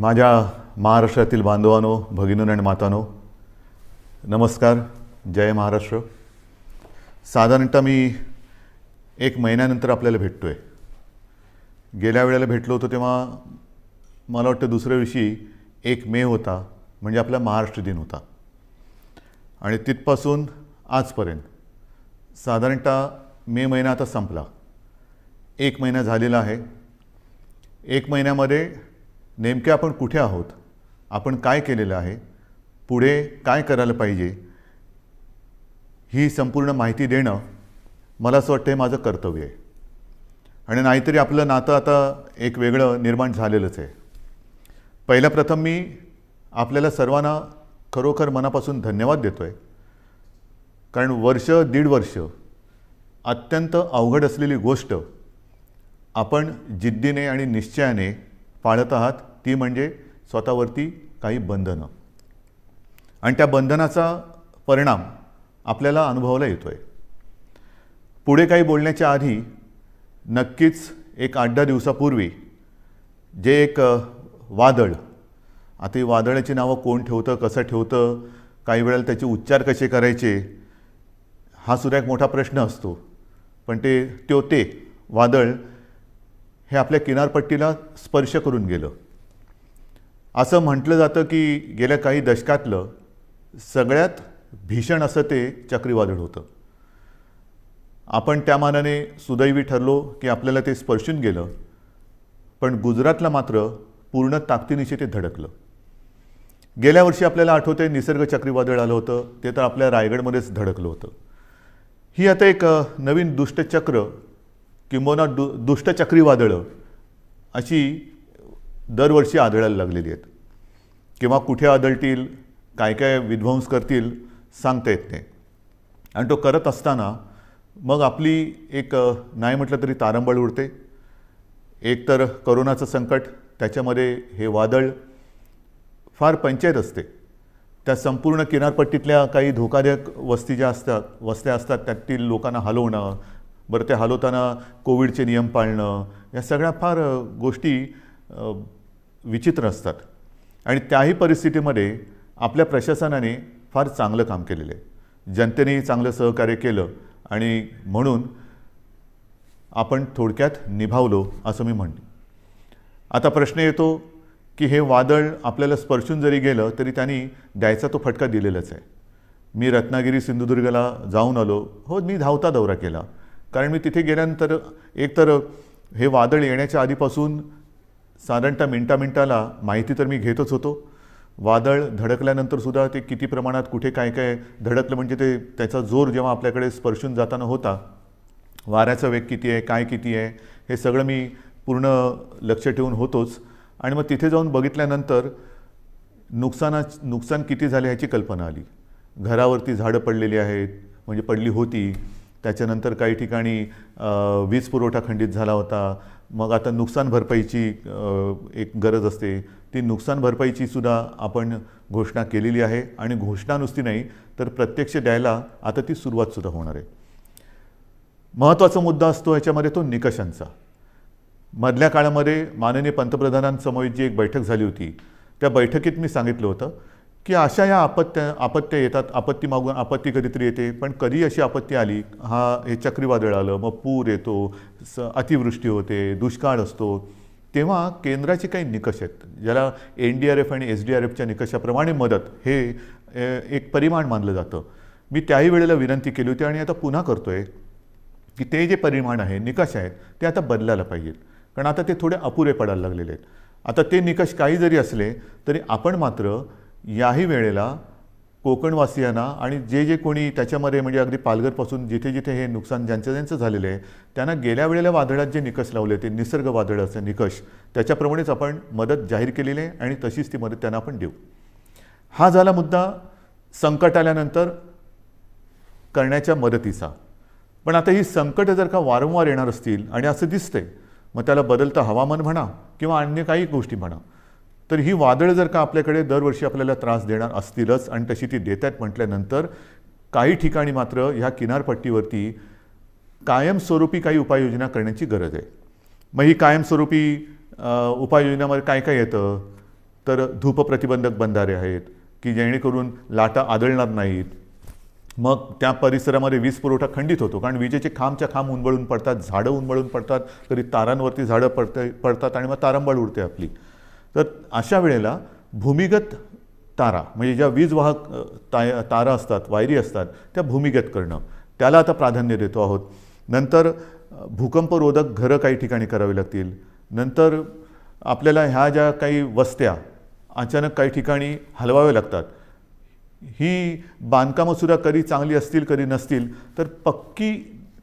माझ्या महाराष्ट्रातील बांधवानो भगिनी आणि मातानो नमस्कार जय महाराष्ट्र साधारणतः मी एक महिन्यानंतर आपल्याला भेटतो आहे गेल्या वेळेला भेटलो होतो तेव्हा मला वाटतं दुसऱ्या दिवशी एक मे होता म्हणजे आपला महाराष्ट्र दिन होता आणि तिथपासून आजपर्यंत साधारणतः मे महिना आता संपला एक महिना झालेला आहे एक महिन्यामध्ये नेमके आपण कुठे आहोत आपण काय केलेलं आहे पुढे काय करायला पाहिजे ही संपूर्ण माहिती देणं मला असं वाटतं हे माझं कर्तव्य आहे आणि नाहीतरी आपलं नातं आता एक वेगळं निर्माण झालेलंच आहे पहिला प्रथम मी आपल्याला सर्वांना खरोखर मनापासून धन्यवाद देतो आहे कारण वर्ष दीड वर्ष अत्यंत अवघड असलेली गोष्ट आपण जिद्दीने आणि निश्चयाने पाळत आहात ती म्हणजे स्वतःवरती काही बंधनं आणि त्या बंधनाचा परिणाम आपल्याला अनुभवला येतो आहे पुढे काही बोलण्याच्या आधी नक्कीच एक आठ दहा दिवसापूर्वी जे एक वादळ आता वादळाची नावं कोण ठेवतं कसं ठेवतं काही वेळेला त्याचे उच्चार कसे करायचे हा सुद्धा एक मोठा प्रश्न असतो पण ते त्यो ते वादळ हे आपल्या किनारपट्टीला स्पर्श करून गेलं असं म्हटलं जातं की गेल्या काही दशकातलं सगळ्यात भीषण असं ते चक्रीवादळ होतं आपण त्या मानाने सुदैवी ठरलो की आपल्याला ते स्पर्शून गेलं पण गुजरातला मात्र पूर्ण ताकदीनिशी ते धडकलं गेल्या वर्षी आपल्याला आठवते निसर्ग चक्रीवादळ आलं होतं ते तर आपल्या रायगडमध्येच धडकलं होतं ही आता एक नवीन दुष्टचक्र किंबहुना दु दुष्टचक्रीवादळं अशी दरवर्षी आदळायला लागलेली आहेत किंवा कुठे आदळतील काय काय विध्वंस करतील सांगता येत नाही आणि तो करत असताना मग आपली एक नाही म्हटलं तरी तारंबळ उडते एक तर करोनाचं संकट त्याच्यामध्ये हे वादळ फार पंचायत असते त्या संपूर्ण किनारपट्टीतल्या काही धोकादायक वस्ती ज्या असतात वस्त्या असतात त्यातील लोकांना हलवणं बरं ते हलवताना कोविडचे नियम पाळणं या सगळ्या फार गोष्टी विचित्र असतात आणि त्याही परिस्थितीमध्ये आपल्या प्रशासनाने फार चांगलं काम केलेलं आहे जनतेनेही चांगलं सहकार्य केलं आणि म्हणून आपण थोडक्यात निभावलो असं मी म्हणतो आता प्रश्न येतो की हे वादळ आपल्याला स्पर्शून जरी गेलं तरी त्यांनी द्यायचा तो फटका दिलेलाच आहे मी रत्नागिरी सिंधुदुर्गला जाऊन आलो हो मी धावता दौरा केला कारण मी तिथे गेल्यानंतर एकतर हे वादळ येण्याच्या आधीपासून साधारणतः मिनटा मिनटाला माहिती तर मी घेतच होतो वादळ धडकल्यानंतरसुद्धा ते किती प्रमाणात कुठे काय काय धडकलं म्हणजे ते त्याचा जोर जेव्हा आपल्याकडे स्पर्शून जाताना होता वाऱ्याचा वेग किती आहे काय किती आहे हे सगळं मी पूर्ण लक्ष ठेवून होतोच आणि मग तिथे जाऊन बघितल्यानंतर नुकसाना नुकसान किती झाले ह्याची कल्पना आली घरावरती झाडं पडलेली आहेत म्हणजे पडली होती त्याच्यानंतर काही ठिकाणी वीज पुरवठा खंडित झाला होता मग आता नुकसान भरपाईची एक गरज असते ती नुकसान भरपाईची सुद्धा आपण घोषणा केलेली आहे आणि घोषणा नुसती नाही तर प्रत्यक्ष द्यायला आता ती सुरुवातसुद्धा होणार आहे महत्त्वाचा मुद्दा असतो याच्यामध्ये तो निकषांचा मधल्या काळामध्ये माननीय पंतप्रधानांसमोर जी एक बैठक झाली होती त्या बैठकीत मी सांगितलं होतं की अशा या आपत्त्या आपत्त्या येतात आपत्ती मागून आपत्ती कधीतरी येते पण कधी अशी आपत्ती आली हा हे चक्रीवादळ आलं मग पूर येतो स अतिवृष्टी होते दुष्काळ असतो तेव्हा केंद्राचे काही निकष आहेत ज्याला एन डी आर एफ आणि एस डी आर एफच्या निकषाप्रमाणे मदत हे एक परिमाण मानलं जातं मी त्याही वेळेला विनंती केली होती आणि आता पुन्हा करतो आहे की ते जे परिमाण आहे निकष आहेत ते आता बदलायला पाहिजेत कारण आता ते थोडे अपुरे पडायला लागलेले आहेत आता ते निकष काही जरी असले तरी आपण मात्र याही वेळेला कोकणवासियांना आणि जे जे कोणी त्याच्यामध्ये म्हणजे अगदी पालघरपासून जिथे जिथे हे नुकसान ज्यांचं ज्यांचं झालेलं आहे त्यांना गेल्या वेळेला वादळात जे निकष लावले ते निसर्ग वादळाचे निकष त्याच्याप्रमाणेच आपण मदत जाहीर केलेली आहे आणि तशीच ती मदत त्यांना आपण देऊ हा झाला मुद्दा संकट आल्यानंतर करण्याच्या मदतीचा पण आता ही संकटं जर का वारंवार येणार असतील आणि असं दिसतंय मग त्याला बदलतं हवामान म्हणा किंवा अन्य काही गोष्टी म्हणा तर ही वादळं जर का आपल्याकडे दरवर्षी आपल्याला त्रास देणार असतीलच आणि तशी ती आहेत म्हटल्यानंतर काही ठिकाणी मात्र ह्या किनारपट्टीवरती कायमस्वरूपी काही उपाययोजना करण्याची गरज आहे मग ही कायमस्वरूपी उपाययोजनामध्ये काय काय येतं तर धूप प्रतिबंधक बंधारे आहेत की जेणेकरून लाटा आदळणार नाहीत मग त्या परिसरामध्ये वीज पुरवठा खंडित होतो कारण विजेचे खांबच्या खांब उंबळून पडतात झाडं उंबळून पडतात तरी तारांवरती झाडं पडत पडतात आणि मग तारांबळ उडते आपली तर अशा वेळेला भूमिगत तारा म्हणजे ज्या वीजवाहक ताय तारा असतात वायरी असतात त्या भूमिगत करणं त्याला आता प्राधान्य देतो आहोत नंतर भूकंपरोधक घरं काही ठिकाणी करावी लागतील नंतर आपल्याला ह्या ज्या काही वस्त्या अचानक काही ठिकाणी हलवाव्या लागतात ही बांधकामंसुद्धा कधी चांगली असतील कधी नसतील तर पक्की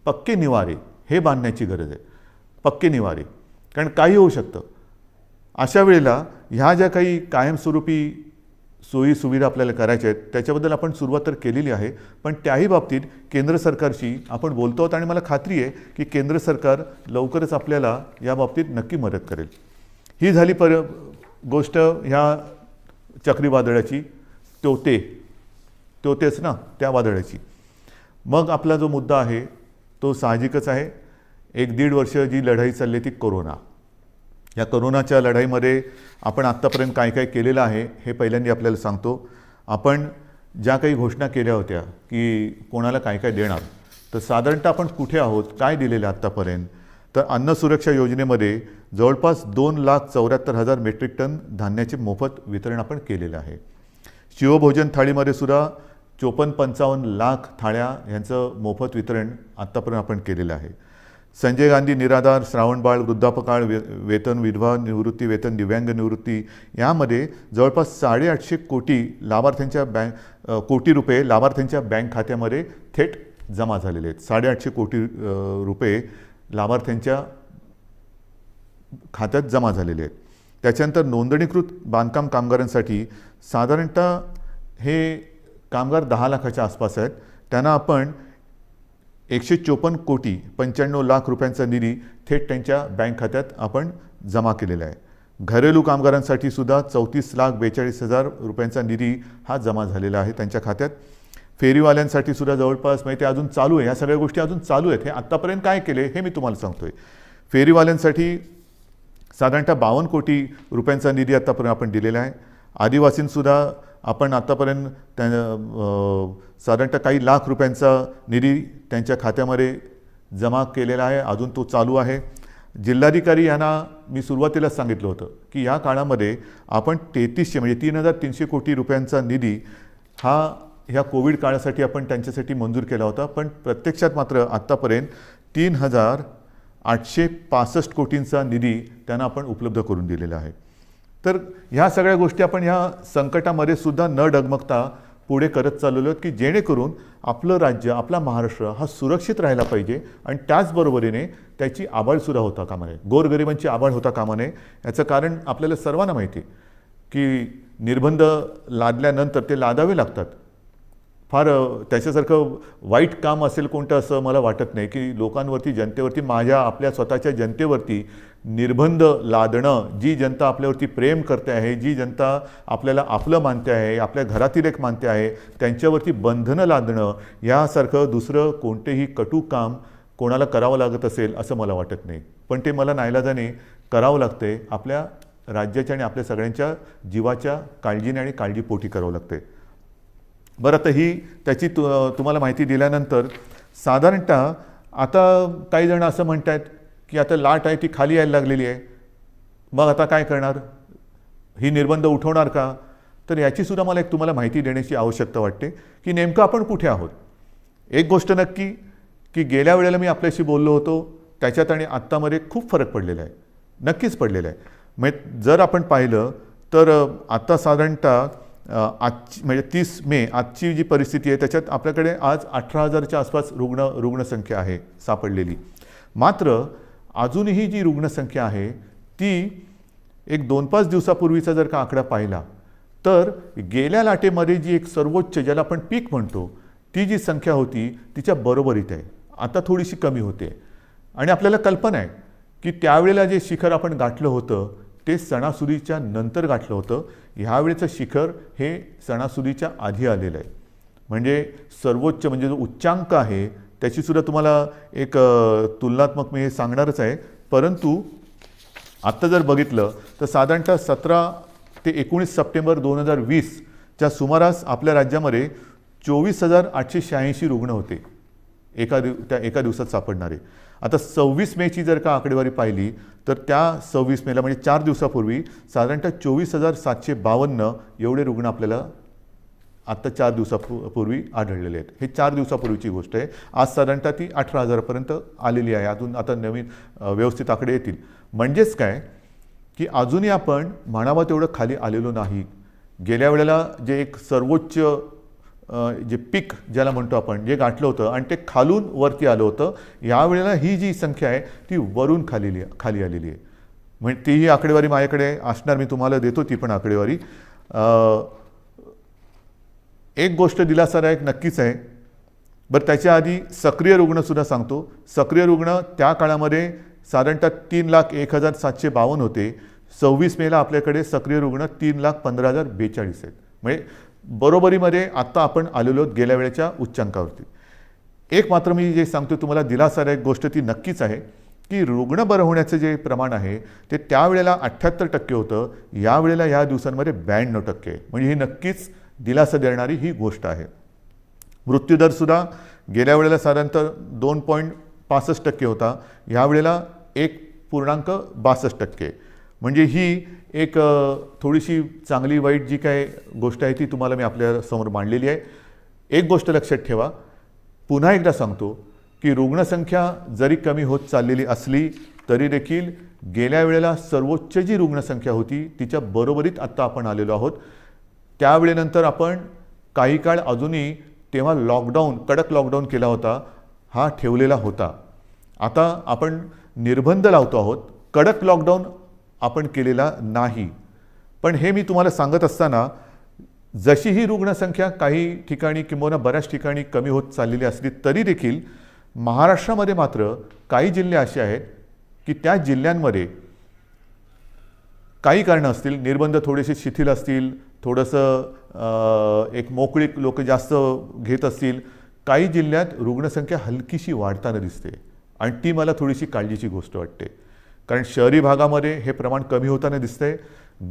पक्के निवारे हे बांधण्याची गरज आहे पक्के निवारे कारण काही होऊ शकतं अशा वेळेला ह्या ज्या काही कायमस्वरूपी सोयी सुविधा आपल्याला करायच्या आहेत त्याच्याबद्दल आपण सुरुवात तर केलेली आहे पण त्याही बाबतीत केंद्र सरकारशी आपण बोलतो आहोत आणि मला खात्री आहे की केंद्र सरकार लवकरच आपल्याला या बाबतीत नक्की मदत करेल ही झाली पर गोष्ट ह्या चक्रीवादळाची तोते तोतेच ना त्या वादळाची मग आपला जो मुद्दा आहे तो साहजिकच आहे एक दीड वर्ष जी लढाई चालली ती कोरोना या करोनाच्या लढाईमध्ये आपण आत्तापर्यंत काय काय केलेलं आहे हे पहिल्यांदा आपल्याला सांगतो आपण ज्या काही घोषणा केल्या होत्या की कोणाला काय काय देणार तर साधारणतः आपण कुठे आहोत काय दिलेलं आत्तापर्यंत तर अन्न सुरक्षा योजनेमध्ये जवळपास दोन लाख चौऱ्याहत्तर हजार मेट्रिक टन धान्याचे मोफत वितरण आपण केलेलं आहे शिवभोजन थाळीमध्ये सुद्धा चोपन्न पंचावन्न लाख थाळ्या ह्यांचं मोफत वितरण आत्तापर्यंत आपण केलेलं आहे संजय गांधी निराधार श्रावणबाळ वृद्धापकाळ वे वेतन विधवा निवृत्ती वेतन दिव्यांग निवृत्ती यामध्ये जवळपास साडेआठशे कोटी लाभार्थ्यांच्या बँक कोटी रुपये लाभार्थ्यांच्या बँक खात्यामध्ये थेट जमा झालेले आहेत साडेआठशे कोटी रुपये लाभार्थ्यांच्या खात्यात जमा झालेले आहेत त्याच्यानंतर नोंदणीकृत बांधकाम कामगारांसाठी साधारणतः हे कामगार दहा लाखाच्या आसपास आहेत त्यांना आपण एकशे चोपन्न कोटी पंच्याण्णव लाख रुपयांचा निधी थेट त्यांच्या बँक खात्यात आपण जमा केलेला आहे घरेलू कामगारांसाठी सुद्धा चौतीस लाख बेचाळीस हजार रुपयांचा निधी हा जमा झालेला आहे त्यांच्या खात्यात फेरीवाल्यांसाठी सुद्धा जवळपास माहिती अजून चालू आहे ह्या सगळ्या गोष्टी अजून चालू आहेत हे आत्तापर्यंत काय केले हे मी तुम्हाला सांगतो आहे फेरीवाल्यांसाठी साधारणतः बावन्न कोटी रुपयांचा निधी आत्तापर्यंत आपण दिलेला आहे आदिवासींसुद्धा आपण आतापर्यंत त्या साधारणतः काही लाख रुपयांचा निधी त्यांच्या खात्यामध्ये जमा केलेला आहे अजून तो चालू आहे जिल्हाधिकारी यांना मी सुरुवातीलाच सांगितलं होतं की या काळामध्ये आपण तेहतीसशे म्हणजे तीन हजार तीनशे कोटी रुपयांचा निधी हा ह्या कोविड काळासाठी आपण त्यांच्यासाठी मंजूर केला होता पण प्रत्यक्षात मात्र आत्तापर्यंत तीन हजार आठशे पासष्ट कोटींचा निधी त्यांना आपण उपलब्ध करून दिलेला आहे तर ह्या सगळ्या गोष्टी आपण ह्या संकटामध्ये सुद्धा न डगमगता पुढे करत चाललेलो की जेणेकरून आपलं राज्य आपला महाराष्ट्र हा सुरक्षित राहायला पाहिजे आणि त्याचबरोबरीने त्याची आबाळसुद्धा होता कामा नये गोरगरिबांची आबाळ होता कामा नये याचं कारण आपल्याला सर्वांना माहिती आहे की निर्बंध लादल्यानंतर ते लादावे लागतात फार त्याच्यासारखं वाईट काम असेल कोणतं असं मला वाटत नाही की लोकांवरती जनतेवरती माझ्या आपल्या स्वतःच्या जनतेवरती निर्बंध लादणं जी जनता आपल्यावरती प्रेम करते आहे जी जनता आपल्याला आपलं मानते आहे आपल्या घरातील एक मानते आहे त्यांच्यावरती बंधनं लादणं यासारखं दुसरं कोणतेही कटू काम कोणाला करावं लागत असेल असं मला वाटत नाही पण ते मला नाईलाजाने करावं लागते आपल्या राज्याच्या आणि आपल्या सगळ्यांच्या जीवाच्या काळजीने आणि काळजीपोटी करावं लागते बरं आता ही त्याची तु तुम्हाला माहिती दिल्यानंतर साधारणतः आता काही जण असं म्हणत आहेत की आता लाट आहे ती खाली यायला लागलेली आहे मग आता काय करणार ही निर्बंध उठवणार का तर याचीसुद्धा मला एक तुम्हाला माहिती देण्याची आवश्यकता वाटते की नेमकं आपण कुठे आहोत एक गोष्ट नक्की की गेल्या वेळेला मी आपल्याशी बोललो होतो त्याच्यात आणि आत्तामध्ये खूप फरक पडलेला आहे नक्कीच पडलेला आहे म्हणजे जर आपण पाहिलं तर आत्ता साधारणतः आजची म्हणजे तीस मे आजची जी परिस्थिती आहे त्याच्यात आपल्याकडे आज अठरा हजारच्या आसपास रुग्ण रुग्णसंख्या आहे सापडलेली मात्र अजूनही जी रुग्णसंख्या आहे ती एक दोन पाच दिवसापूर्वीचा जर का आकडा पाहिला तर गेल्या लाटेमध्ये जी एक सर्वोच्च ज्याला आपण पीक म्हणतो ती जी संख्या होती तिच्या बरोबरीत आहे आता थोडीशी कमी होते आणि आपल्याला कल्पना आहे की त्यावेळेला जे शिखर आपण गाठलं होतं ते सणासुदीच्या नंतर गाठलं होतं ह्यावेळेचं शिखर हे सणासुदीच्या आधी आलेलं आहे म्हणजे सर्वोच्च म्हणजे जो उच्चांक आहे त्याचीसुद्धा तुम्हाला एक तुलनात्मक मी हे सांगणारच आहे परंतु आत्ता जर बघितलं तर साधारणतः सतरा ते एकोणीस सप्टेंबर दोन हजार वीसच्या सुमारास आपल्या राज्यामध्ये चोवीस हजार आठशे शहाऐंशी रुग्ण होते एका दिव त्या एका दिवसात सापडणारे आता सव्वीस मेची जर का आकडेवारी पाहिली तर त्या सव्वीस मेला म्हणजे चार दिवसापूर्वी साधारणतः चोवीस हजार सातशे बावन्न एवढे रुग्ण आपल्याला आत्ता चार दिवसापूर्वी आढळलेले आहेत हे चार दिवसापूर्वीची गोष्ट आहे आज साधारणतः ती अठरा हजारापर्यंत आलेली आहे अजून आता नवीन व्यवस्थित आकडे येतील म्हणजेच काय की अजूनही आपण म्हणावा तेवढं खाली आलेलो नाही गेल्या वेळेला जे एक सर्वोच्च जे पीक ज्याला म्हणतो आपण जे गाठलं होतं आणि ते खालून वरती आलं होतं यावेळेला ही जी संख्या आहे ती वरून खाली खाली आलेली आहे म्हणजे तीही आकडेवारी माझ्याकडे असणार मी तुम्हाला देतो ती पण आकडेवारी एक गोष्ट दिलासादायक नक्कीच आहे बरं त्याच्या आधी सक्रिय रुग्णसुद्धा सांगतो सक्रिय रुग्ण त्या काळामध्ये साधारणतः तीन लाख एक हजार सातशे बावन्न होते सव्वीस मेला आपल्याकडे सक्रिय रुग्ण तीन लाख पंधरा हजार बेचाळीस आहेत म्हणजे बरोबरीमध्ये आत्ता आपण आलेलो गेल्या वेळेच्या उच्चांकावरती एक मात्र मी जे सांगतो तुम्हाला दिलासादायक गोष्ट ती नक्कीच आहे की रुग्ण बरं होण्याचं जे प्रमाण आहे ते त्यावेळेला अठ्ठ्याहत्तर टक्के होतं यावेळेला या दिवसांमध्ये ब्याण्णव टक्के म्हणजे हे नक्कीच दिलासा देणारी ही गोष्ट आहे मृत्यूदरसुद्धा गेल्या वेळेला साधारणतः दोन पॉईंट पासष्ट टक्के होता ह्यावेळेला एक पूर्णांक बासष्ट टक्के म्हणजे ही एक थोडीशी चांगली वाईट जी काय गोष्ट आहे ती तुम्हाला मी आपल्यासमोर मांडलेली आहे एक गोष्ट लक्षात ठेवा पुन्हा एकदा सांगतो की रुग्णसंख्या जरी कमी होत चाललेली असली तरी देखील गेल्या वेळेला सर्वोच्च जी रुग्णसंख्या होती तिच्या बरोबरीत आत्ता आपण आलेलो आहोत त्यावेळेनंतर आपण काही काळ अजूनही तेव्हा लॉकडाऊन कडक लॉकडाऊन केला होता हा ठेवलेला होता आता आपण निर्बंध लावतो आहोत कडक लॉकडाऊन आपण केलेला नाही पण हे मी तुम्हाला सांगत असताना जशी ही रुग्णसंख्या काही ठिकाणी किंबहुना बऱ्याच ठिकाणी कमी होत चाललेली असली तरी देखील महाराष्ट्रामध्ये मात्र काही जिल्हे असे आहेत की त्या जिल्ह्यांमध्ये काही कारणं असतील निर्बंध थोडेसे शिथिल असतील थोडंसं एक मोकळी लोक जास्त घेत असतील काही जिल्ह्यात रुग्णसंख्या हलकीशी वाढताना दिसते आणि ती मला थोडीशी काळजीची गोष्ट वाटते कारण शहरी भागामध्ये हे प्रमाण कमी होताना दिसतंय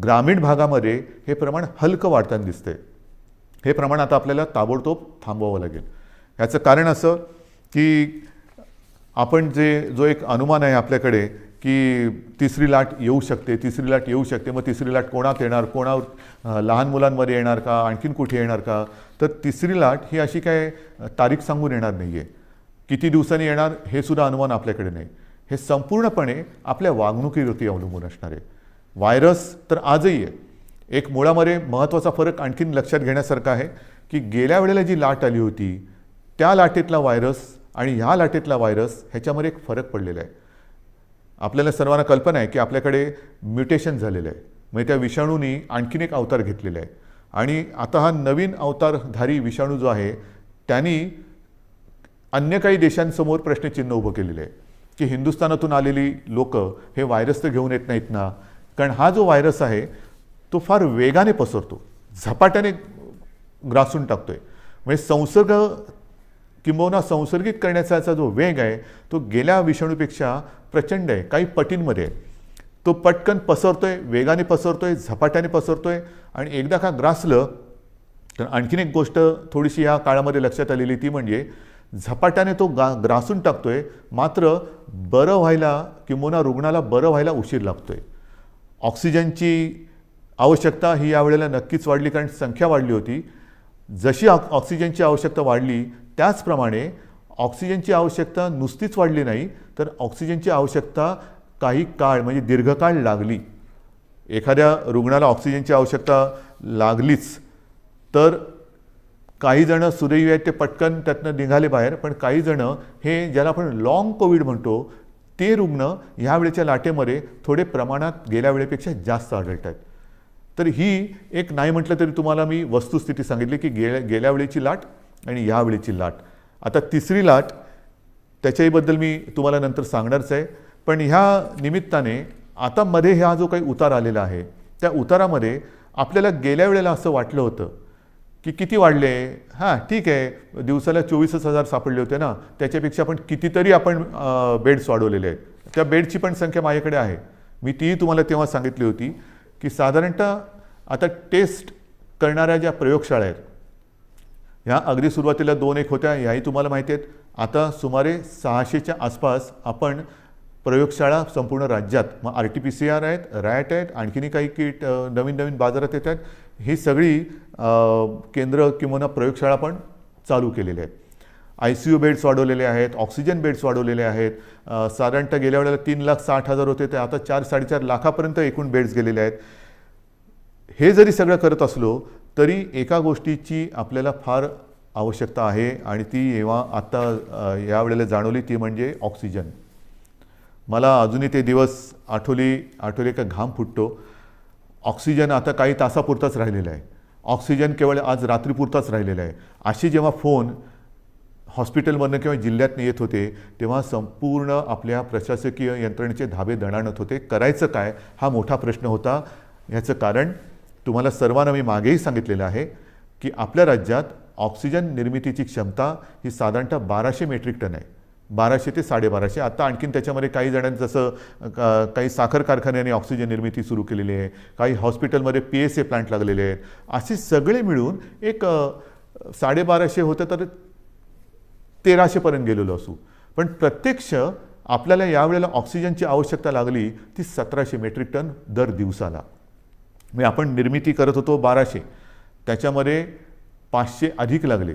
ग्रामीण भागामध्ये हे प्रमाण हलकं वाढताना दिसतंय हे प्रमाण आता आपल्याला ताबडतोब थांबवावं लागेल ह्याचं कारण असं की आपण जे जो एक अनुमान आहे आपल्याकडे की तिसरी लाट येऊ शकते तिसरी लाट येऊ शकते मग तिसरी लाट कोणात येणार कोणावर लहान मुलांमध्ये येणार का आणखीन कुठे येणार का तर तिसरी लाट ही अशी काय तारीख सांगून येणार नाही आहे किती दिवसांनी येणार हे सुद्धा अनुमान आपल्याकडे नाही हे संपूर्णपणे आपल्या वागणुकीवरती अवलंबून असणार आहे व्हायरस तर आजही आहे एक मुळामध्ये महत्त्वाचा फरक आणखीन लक्षात घेण्यासारखा आहे की गेल्या वेळेला जी लाट आली होती त्या लाटेतला व्हायरस आणि ह्या लाटेतला व्हायरस ह्याच्यामध्ये एक फरक पडलेला आहे आपल्याला सर्वांना कल्पना आहे की आपल्याकडे म्युटेशन झालेलं आहे म्हणजे त्या विषाणूनी आणखीन एक अवतार घेतलेला आहे आणि आता हा नवीन अवतारधारी विषाणू जो आहे त्यांनी अन्य काही देशांसमोर प्रश्नचिन्ह उभं केलेलं आहे की हिंदुस्थानातून आलेली लोकं हे व्हायरस तर घेऊन येत नाहीत ना कारण हा जो व्हायरस आहे तो फार वेगाने पसरतो झपाट्याने ग्रासून टाकतो आहे म्हणजे संसर्ग किंबहुना संसर्गित करण्याचा जो वेग आहे तो गेल्या विषाणूपेक्षा प्रचंड आहे काही पटींमध्ये आहे तो पटकन पसरतोय वेगाने पसरतोय झपाट्याने पसरतोय आणि एकदा का ग्रासलं तर आणखीन एक गोष्ट थोडीशी या काळामध्ये लक्षात आलेली ती म्हणजे झपाट्याने तो गा ग्रासून टाकतोय मात्र बरं व्हायला किंबहुना रुग्णाला बरं व्हायला उशीर लागतोय ऑक्सिजनची आवश्यकता ही यावेळेला नक्कीच वाढली कारण संख्या वाढली होती जशी ऑक्सिजनची आवश्यकता वाढली त्याचप्रमाणे ऑक्सिजनची आवश्यकता नुसतीच वाढली नाही तर ऑक्सिजनची आवश्यकता काही काळ म्हणजे दीर्घकाळ लागली एखाद्या रुग्णाला ऑक्सिजनची आवश्यकता लागलीच तर काही जणं सुदैवी आहेत ते पटकन त्यातनं निघाले बाहेर पण काही जणं हे ज्याला आपण लाँग कोविड म्हणतो ते रुग्ण ह्या वेळेच्या लाटेमध्ये थोडे प्रमाणात गेल्या वेळेपेक्षा जास्त आढळत आहेत तर ही एक नाही म्हटलं तरी तुम्हाला मी वस्तुस्थिती सांगितली की गेल्या गेल्या वेळेची लाट आणि यावेळीची लाट आता तिसरी लाट त्याच्याहीबद्दल मी तुम्हाला नंतर सांगणारच आहे पण ह्या निमित्ताने आता मध्ये ह्या जो काही उतार आलेला आहे त्या उतारामध्ये आपल्याला गेल्या वेळेला असं वाटलं होतं की किती वाढले हां ठीक आहे दिवसाला चोवीसच हजार सापडले होते ना त्याच्यापेक्षा आपण कितीतरी आपण बेड्स वाढवलेले आहेत त्या बेडची पण संख्या माझ्याकडे आहे मी तीही तुम्हाला तेव्हा सांगितली होती की साधारणतः आता टेस्ट करणाऱ्या ज्या प्रयोगशाळा आहेत ह्या अगदी सुरुवातीला दोन एक होत्या याही तुम्हाला माहिती आहेत आता सुमारे सहाशेच्या आसपास आपण प्रयोगशाळा संपूर्ण राज्यात मग R T P C R आहेत रॅट आहेत आणखीनही काही किट नवीन नवीन बाजारात येत आहेत ही सगळी केंद्र किंवा प्रयोगशाळा पण चालू केलेल्या आहेत आय सी यू बेड्स वाढवलेले आहेत ऑक्सिजन बेड्स वाढवलेले आहेत साधारणतः गेल्या वेळेला तीन लाख साठ हजार होते ते आता चार साडेचार लाखापर्यंत एकूण बेड्स गेलेले आहेत हे जरी सगळं करत असलो तरी एका गोष्टीची आपल्याला फार आवश्यकता आहे आणि ती जेव्हा आत्ता यावेळेला जाणवली ती म्हणजे ऑक्सिजन मला अजूनही ते दिवस आठवली आठवले का घाम फुटतो ऑक्सिजन आता काही तासापुरताच राहिलेला आहे ऑक्सिजन केवळ आज रात्रीपुरताच राहिलेला आहे अशी जेव्हा फोन हॉस्पिटलमधनं किंवा जिल्ह्यातनं येत होते तेव्हा संपूर्ण आपल्या प्रशासकीय यंत्रणेचे धाबे दणाणत होते करायचं काय हा मोठा प्रश्न होता ह्याचं कारण तुम्हाला सर्वांना मी मागेही सांगितलेलं आहे की आपल्या राज्यात ऑक्सिजन निर्मितीची क्षमता ही साधारणतः बाराशे मेट्रिक टन आहे बाराशे ते साडेबाराशे आता आणखीन त्याच्यामध्ये काही जणांचं जसं काही साखर कारखान्याने ऑक्सिजन निर्मिती सुरू केलेली आहे काही हॉस्पिटलमध्ये पी एस ए प्लांट लागलेले आहेत असे सगळे मिळून एक साडेबाराशे होतं तर तेराशेपर्यंत गेलेलो असू पण प्रत्यक्ष आपल्याला यावेळेला ऑक्सिजनची आवश्यकता लागली ती सतराशे मेट्रिक टन दर दिवसाला मी आपण निर्मिती करत होतो बाराशे त्याच्यामध्ये पाचशे अधिक लागले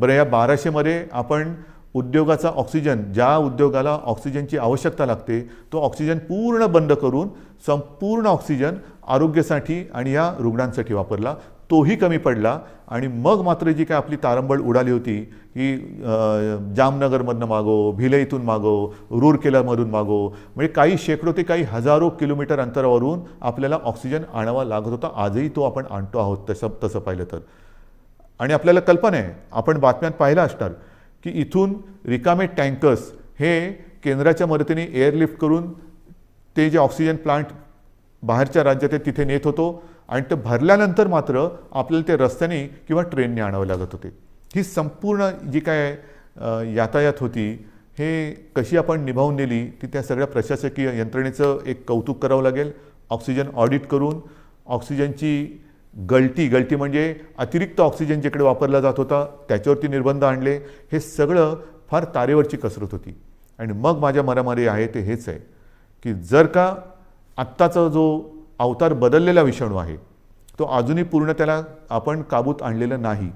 बरं या बाराशेमध्ये आपण उद्योगाचा ऑक्सिजन ज्या उद्योगाला ऑक्सिजनची आवश्यकता लागते तो ऑक्सिजन पूर्ण बंद करून संपूर्ण ऑक्सिजन आरोग्यासाठी आणि या रुग्णांसाठी वापरला तोही कमी पडला आणि मग मात्र जी काय आपली तारंबळ उडाली होती की जामनगरमधनं मागो भिले इथून मागो रूरकेलामधून मागो म्हणजे काही शेकडो ते काही हजारो किलोमीटर अंतरावरून आपल्याला ऑक्सिजन आणावा लागत होता आजही तो आपण आणतो आहोत तसं तसं पाहिलं तर आणि आपल्याला कल्पना आहे आपण बातम्यात पाहिलं असणार की इथून रिकामे टँकर्स हे केंद्राच्या मदतीने एअरलिफ्ट करून ते जे ऑक्सिजन प्लांट बाहेरच्या राज्यात तिथे नेत होतो आणि ते भरल्यानंतर मात्र आपल्याला ते रस्त्याने किंवा ट्रेनने आणावं लागत होते ही संपूर्ण जी काय यातायात होती हे कशी आपण निभावून नेली ती त्या सगळ्या प्रशासकीय यंत्रणेचं एक कौतुक करावं लागेल ऑक्सिजन ऑडिट करून ऑक्सिजनची गळती गळती म्हणजे अतिरिक्त ऑक्सिजन जिकडे वापरला जात होता त्याच्यावरती निर्बंध आणले हे सगळं फार तारेवरची कसरत होती आणि मग माझ्या मनामध्ये आहे ते हेच आहे की जर का आत्ताचा जो अवतार बदललेला विषाणू आहे तो अजूनही पूर्ण त्याला आपण काबूत आणलेलं नाही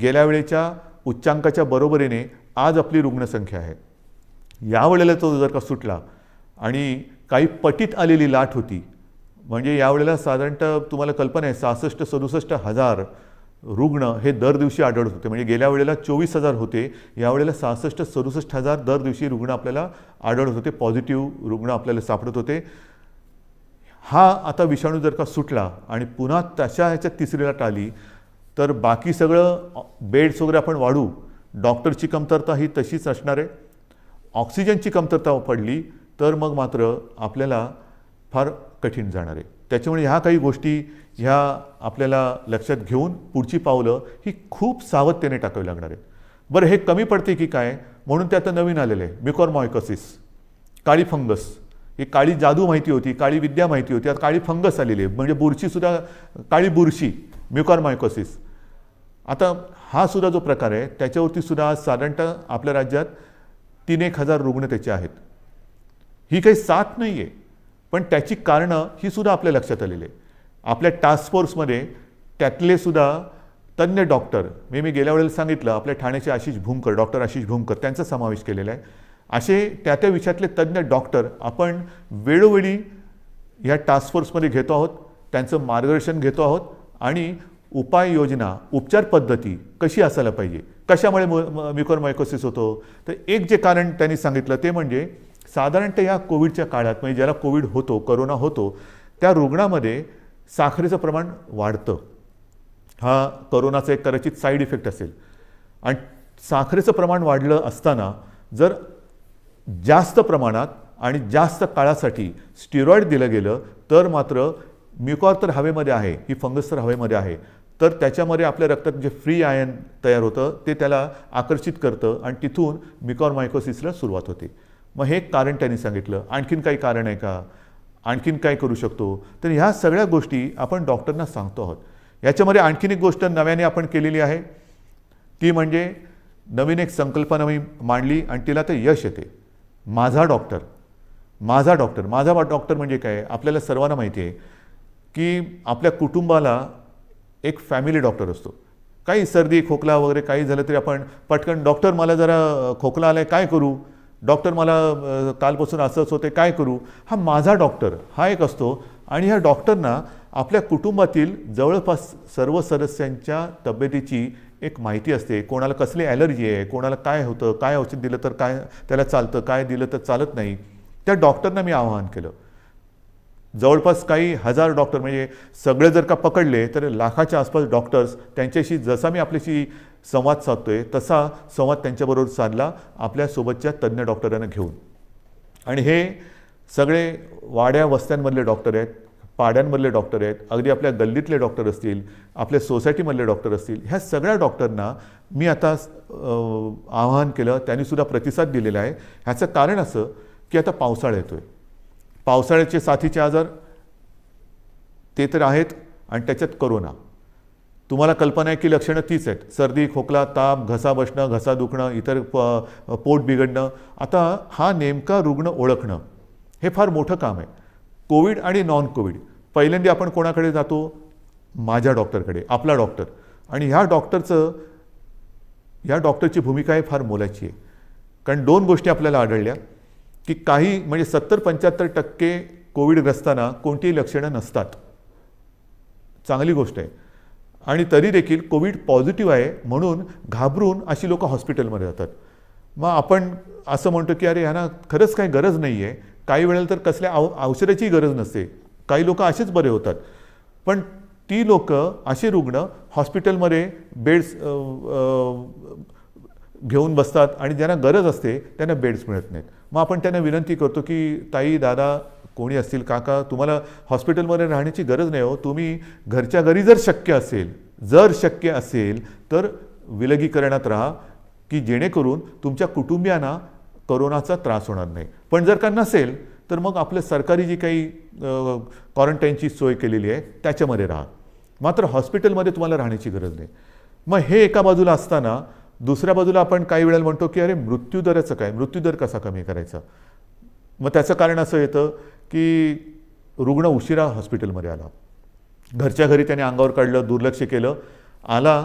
गेल्या वेळेच्या उच्चांकाच्या बरोबरीने आज आपली रुग्णसंख्या आहे यावेळेला तो जर का सुटला आणि काही पटीत आलेली लाट होती म्हणजे यावेळेला साधारणतः तुम्हाला कल्पना आहे सहासष्ट सदुसष्ट हजार रुग्ण हे दर दिवशी आढळत होते म्हणजे गेल्या वेळेला चोवीस हजार होते यावेळेला सहासष्ट सदुसष्ट हजार दर दिवशी रुग्ण आपल्याला आढळत होते पॉझिटिव्ह रुग्ण आपल्याला सापडत होते हा आता विषाणू जर का सुटला आणि पुन्हा तशा ह्याच्यात तिसरी लाट आली तर बाकी सगळं बेड्स वगैरे आपण वाढू डॉक्टरची कमतरता ही तशीच असणार आहे ऑक्सिजनची कमतरता पडली तर मग मात्र आपल्याला फार कठीण जाणार आहे त्याच्यामुळे ह्या काही गोष्टी ह्या आपल्याला लक्षात घेऊन पुढची पावलं ही खूप सावधतेने टाकावी लागणार आहेत बरं हे कमी पडते की काय म्हणून ते आता नवीन आलेलं आहे म्युकॉर्मॉयकॉसिस काळी फंगस ही काळी जादू माहिती होती काळी विद्या माहिती होती आता काळी फंगस आलेली आहे म्हणजे बुरशीसुद्धा काळी बुरशी मायकोसिस आता हा सुद्धा जो प्रकार आहे त्याच्यावरती सुद्धा आज साधारणतः आपल्या राज्यात तीन एक हजार रुग्ण त्याचे आहेत ही काही साथ नाही आहे पण त्याची कारणं ही सुद्धा आपल्या लक्षात आलेली आहे आपल्या टास्क फोर्समध्ये त्यातले सुद्धा तज्ज्ञ डॉक्टर मी मी गेल्या वेळेला सांगितलं आपल्या ठाण्याचे आशिष भूमकर डॉक्टर आशिष भूमकर त्यांचा समावेश केलेला आहे असे त्या त्या विषयातले तज्ज्ञ डॉक्टर आपण वेळोवेळी ह्या टास्क फोर्समध्ये घेतो आहोत त्यांचं मार्गदर्शन घेतो आहोत आणि उपाययोजना उपचार पद्धती कशी असायला पाहिजे कशामुळे मिकोरमायकोसिस होतो तर एक जे कारण त्यांनी सांगितलं ते म्हणजे साधारणतः या कोविडच्या काळात म्हणजे ज्याला कोविड होतो करोना होतो त्या रुग्णामध्ये साखरेचं प्रमाण वाढतं हा करोनाचा एक कदाचित साईड इफेक्ट असेल आणि साखरेचं प्रमाण वाढलं असताना जर जास्त प्रमाणात आणि जास्त काळासाठी स्टिरॉइड दिलं गेलं तर मात्र म्युकॉर तर हवेमध्ये आहे ही फंगस तर हवेमध्ये आहे तर त्याच्यामध्ये आपल्या रक्तात जे फ्री आयन तयार होतं ते त्याला आकर्षित करतं आणि तिथून मिकॉर मायकोसिसला सुरुवात होते मग हे कारण त्यांनी सांगितलं आणखीन काही कारण आहे का आणखीन काय करू शकतो तर ह्या सगळ्या गोष्टी आपण डॉक्टरना सांगतो आहोत याच्यामध्ये आणखीन एक गोष्ट नव्याने आपण केलेली आहे ती म्हणजे नवीन एक संकल्पना मी मांडली आणि तिला ते यश येते माझा डॉक्टर माझा डॉक्टर माझा डॉक्टर म्हणजे काय आपल्याला सर्वांना माहिती आहे की आपल्या कुटुंबाला एक फॅमिली डॉक्टर असतो काही सर्दी खोकला वगैरे काही झालं तरी आपण पटकन डॉक्टर मला जरा खोकला आला काय करू डॉक्टर मला कालपासून असंच होते काय करू हा माझा डॉक्टर हा एक असतो आणि ह्या डॉक्टरना आपल्या कुटुंबातील जवळपास सर्व सदस्यांच्या तब्येतीची एक माहिती असते कोणाला कसली ॲलर्जी आहे कोणाला काय होतं काय औषध दिलं तर काय त्याला चालतं काय दिलं तर चालत नाही त्या डॉक्टरना मी आवाहन केलं जवळपास काही हजार डॉक्टर म्हणजे सगळे जर का पकडले तर लाखाच्या आसपास डॉक्टर्स त्यांच्याशी जसा मी आपल्याशी संवाद साधतो आहे तसा संवाद त्यांच्याबरोबर साधला आपल्यासोबतच्या तज्ज्ञ डॉक्टरांना घेऊन आणि हे सगळे वाड्या वस्त्यांमधले डॉक्टर आहेत पाड्यांमधले डॉक्टर आहेत अगदी आपल्या गल्लीतले डॉक्टर असतील आपल्या सोसायटीमधले डॉक्टर असतील ह्या सगळ्या डॉक्टरना मी आता आवाहन केलं त्यांनीसुद्धा प्रतिसाद दिलेला आहे ह्याचं कारण असं की आता पावसाळा येतो आहे पावसाळ्याचे साथीचे आजार ते तर आहेत आणि त्याच्यात करोना तुम्हाला कल्पना आहे की लक्षणं तीच आहेत सर्दी खोकला ताप घसा बसणं घसा दुखणं इतर प पोट बिघडणं आता हा नेमका रुग्ण ओळखणं हे फार मोठं काम आहे कोविड आणि नॉन कोविड पहिल्यांदा आपण कोणाकडे जातो माझ्या डॉक्टरकडे आपला डॉक्टर आणि ह्या डॉक्टरचं ह्या डॉक्टरची भूमिका आहे फार मोलाची आहे कारण दोन गोष्टी आपल्याला आढळल्या की काही म्हणजे सत्तर पंच्याहत्तर टक्के कोविडग्रस्तांना कोणतीही लक्षणं नसतात चांगली गोष्ट आहे आणि तरी देखील कोविड पॉझिटिव्ह आहे म्हणून घाबरून अशी लोकं हॉस्पिटलमध्ये जातात मग आपण असं म्हणतो की अरे ह्यांना खरंच काही गरज नाही आहे काही वेळेला तर कसल्या औ औषधाचीही गरज नसते काही लोक असेच बरे होतात पण ती लोक असे रुग्ण हॉस्पिटलमध्ये बेड्स घेऊन बसतात आणि ज्यांना गरज असते त्यांना बेड्स मिळत नाहीत मग आपण त्यांना विनंती करतो की ताई दादा कोणी असतील काका तुम्हाला हॉस्पिटलमध्ये राहण्याची गरज नाही हो तुम्ही घरच्या घरी जर शक्य असेल जर शक्य असेल तर विलगीकरणात राहा की जेणेकरून तुमच्या कुटुंबियांना करोनाचा त्रास होणार नाही पण जर का नसेल तर मग आपलं सरकारी जी काही क्वारंटाईनची सोय केलेली आहे त्याच्यामध्ये राहा मात्र हॉस्पिटलमध्ये तुम्हाला राहण्याची गरज नाही मग हे एका बाजूला असताना दुसऱ्या बाजूला आपण काही वेळेला म्हणतो की अरे मृत्यूदराचं काय मृत्यूदर कसा कमी करायचा मग त्याचं कारण असं येतं की रुग्ण उशिरा हॉस्पिटलमध्ये आला घरच्या घरी त्याने अंगावर काढलं दुर्लक्ष केलं आला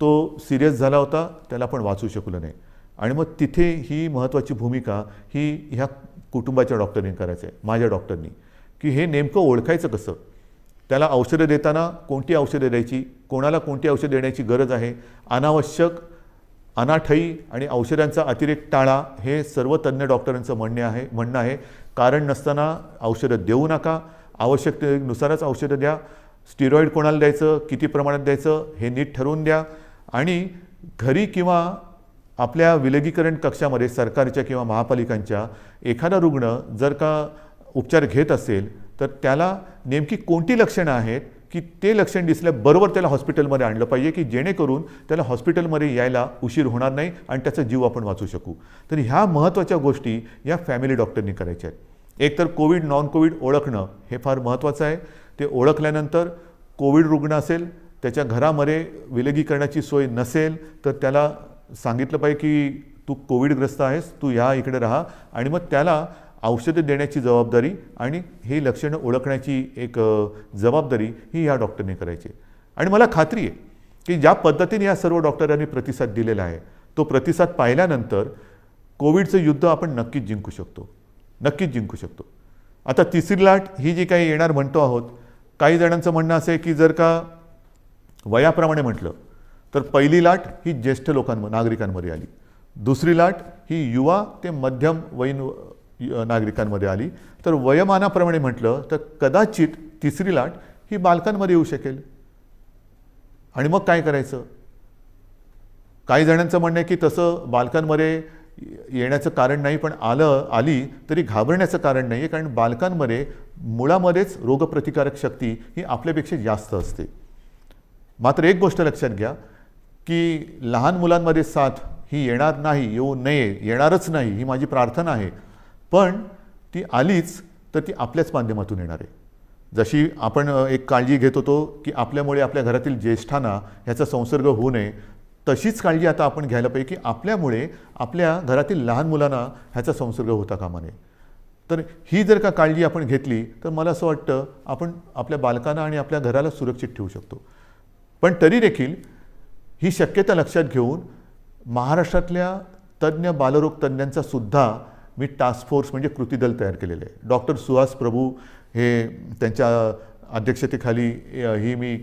तो सिरियस झाला होता त्याला आपण वाचू शकलो नाही आणि मग तिथे ही महत्त्वाची भूमिका ही ह्या कुटुंबाच्या डॉक्टरनी करायचं आहे माझ्या डॉक्टरनी की हे नेमकं ओळखायचं कसं त्याला औषधं देताना कोणती औषधं द्यायची कोणाला कोणती औषधं देण्याची गरज आहे अनावश्यक अनाठई आणि औषधांचा अतिरेक टाळा हे सर्व तज्ज्ञ डॉक्टरांचं म्हणणे आहे म्हणणं आहे कारण नसताना औषधं देऊ नका आवश्यकतेनुसारच औषधं द्या स्टिरॉईड कोणाला द्यायचं किती प्रमाणात द्यायचं हे नीट ठरवून द्या आणि घरी किंवा आपल्या विलगीकरण कक्षामध्ये सरकारच्या किंवा महापालिकांच्या एखादा रुग्ण जर का उपचार घेत असेल तर त्याला नेमकी कोणती लक्षणं आहेत की ते लक्षण दिसल्याबरोबर त्याला हॉस्पिटलमध्ये आणलं पाहिजे की जेणेकरून त्याला हॉस्पिटलमध्ये यायला उशीर होणार नाही आणि त्याचा जीव आपण वाचू शकू तर ह्या महत्त्वाच्या गोष्टी या फॅमिली डॉक्टरनी करायच्या आहेत एकतर कोविड नॉन कोविड ओळखणं हे फार महत्त्वाचं आहे ते ओळखल्यानंतर कोविड रुग्ण असेल त्याच्या घरामध्ये विलगीकरणाची सोय नसेल तर त्याला सांगितलं पाहिजे की तू कोविडग्रस्त आहेस तू ह्या इकडे राहा आणि मग त्याला औषधे देण्याची जबाबदारी आणि हे लक्षणं ओळखण्याची एक जबाबदारी ही ह्या डॉक्टरने करायची आणि मला खात्री आहे की ज्या पद्धतीने या सर्व डॉक्टरांनी प्रतिसाद दिलेला आहे तो प्रतिसाद पाहिल्यानंतर कोविडचं युद्ध आपण नक्कीच जिंकू शकतो नक्कीच जिंकू शकतो आता तिसरी लाट ही जी काही येणार म्हणतो आहोत काही जणांचं म्हणणं असं आहे की जर का वयाप्रमाणे म्हटलं तर पहिली लाट ही ज्येष्ठ लोकांमध्ये नागरिकांमध्ये आली दुसरी लाट ही युवा ते मध्यम वयीन नागरिकांमध्ये आली तर वयमानाप्रमाणे म्हटलं तर कदाचित तिसरी लाट ही बालकांमध्ये येऊ शकेल आणि मग काय करायचं काही जणांचं म्हणणं आहे की तसं बालकांमध्ये येण्याचं कारण नाही पण आलं आली तरी घाबरण्याचं कारण नाही आहे कारण बालकांमध्ये मुळामध्येच रोगप्रतिकारक शक्ती ही आपल्यापेक्षा जास्त असते मात्र एक गोष्ट लक्षात घ्या की लहान मुलांमध्ये साथ ही येणार नाही येऊ नये येणारच नाही ही माझी प्रार्थना आहे पण ती आलीच तर ती आपल्याच माध्यमातून येणार आहे जशी आपण एक काळजी घेत होतो की आपल्यामुळे आपल्या घरातील ज्येष्ठांना ह्याचा संसर्ग होऊ नये तशीच काळजी आता आपण घ्यायला पाहिजे की आपल्यामुळे आपल्या घरातील लहान मुलांना ह्याचा संसर्ग होता कामा नये तर ही जर का काळजी आपण घेतली तर मला असं वाटतं आपण आपल्या बालकांना आणि आपल्या घराला सुरक्षित ठेवू शकतो पण तरी देखील ही शक्यता लक्षात घेऊन महाराष्ट्रातल्या तज्ज्ञ बालरोग तज्ज्ञांचा सुद्धा मी टास्क फोर्स म्हणजे कृती दल तयार केलेलं आहे डॉक्टर सुहास प्रभू हे त्यांच्या अध्यक्षतेखाली ही मी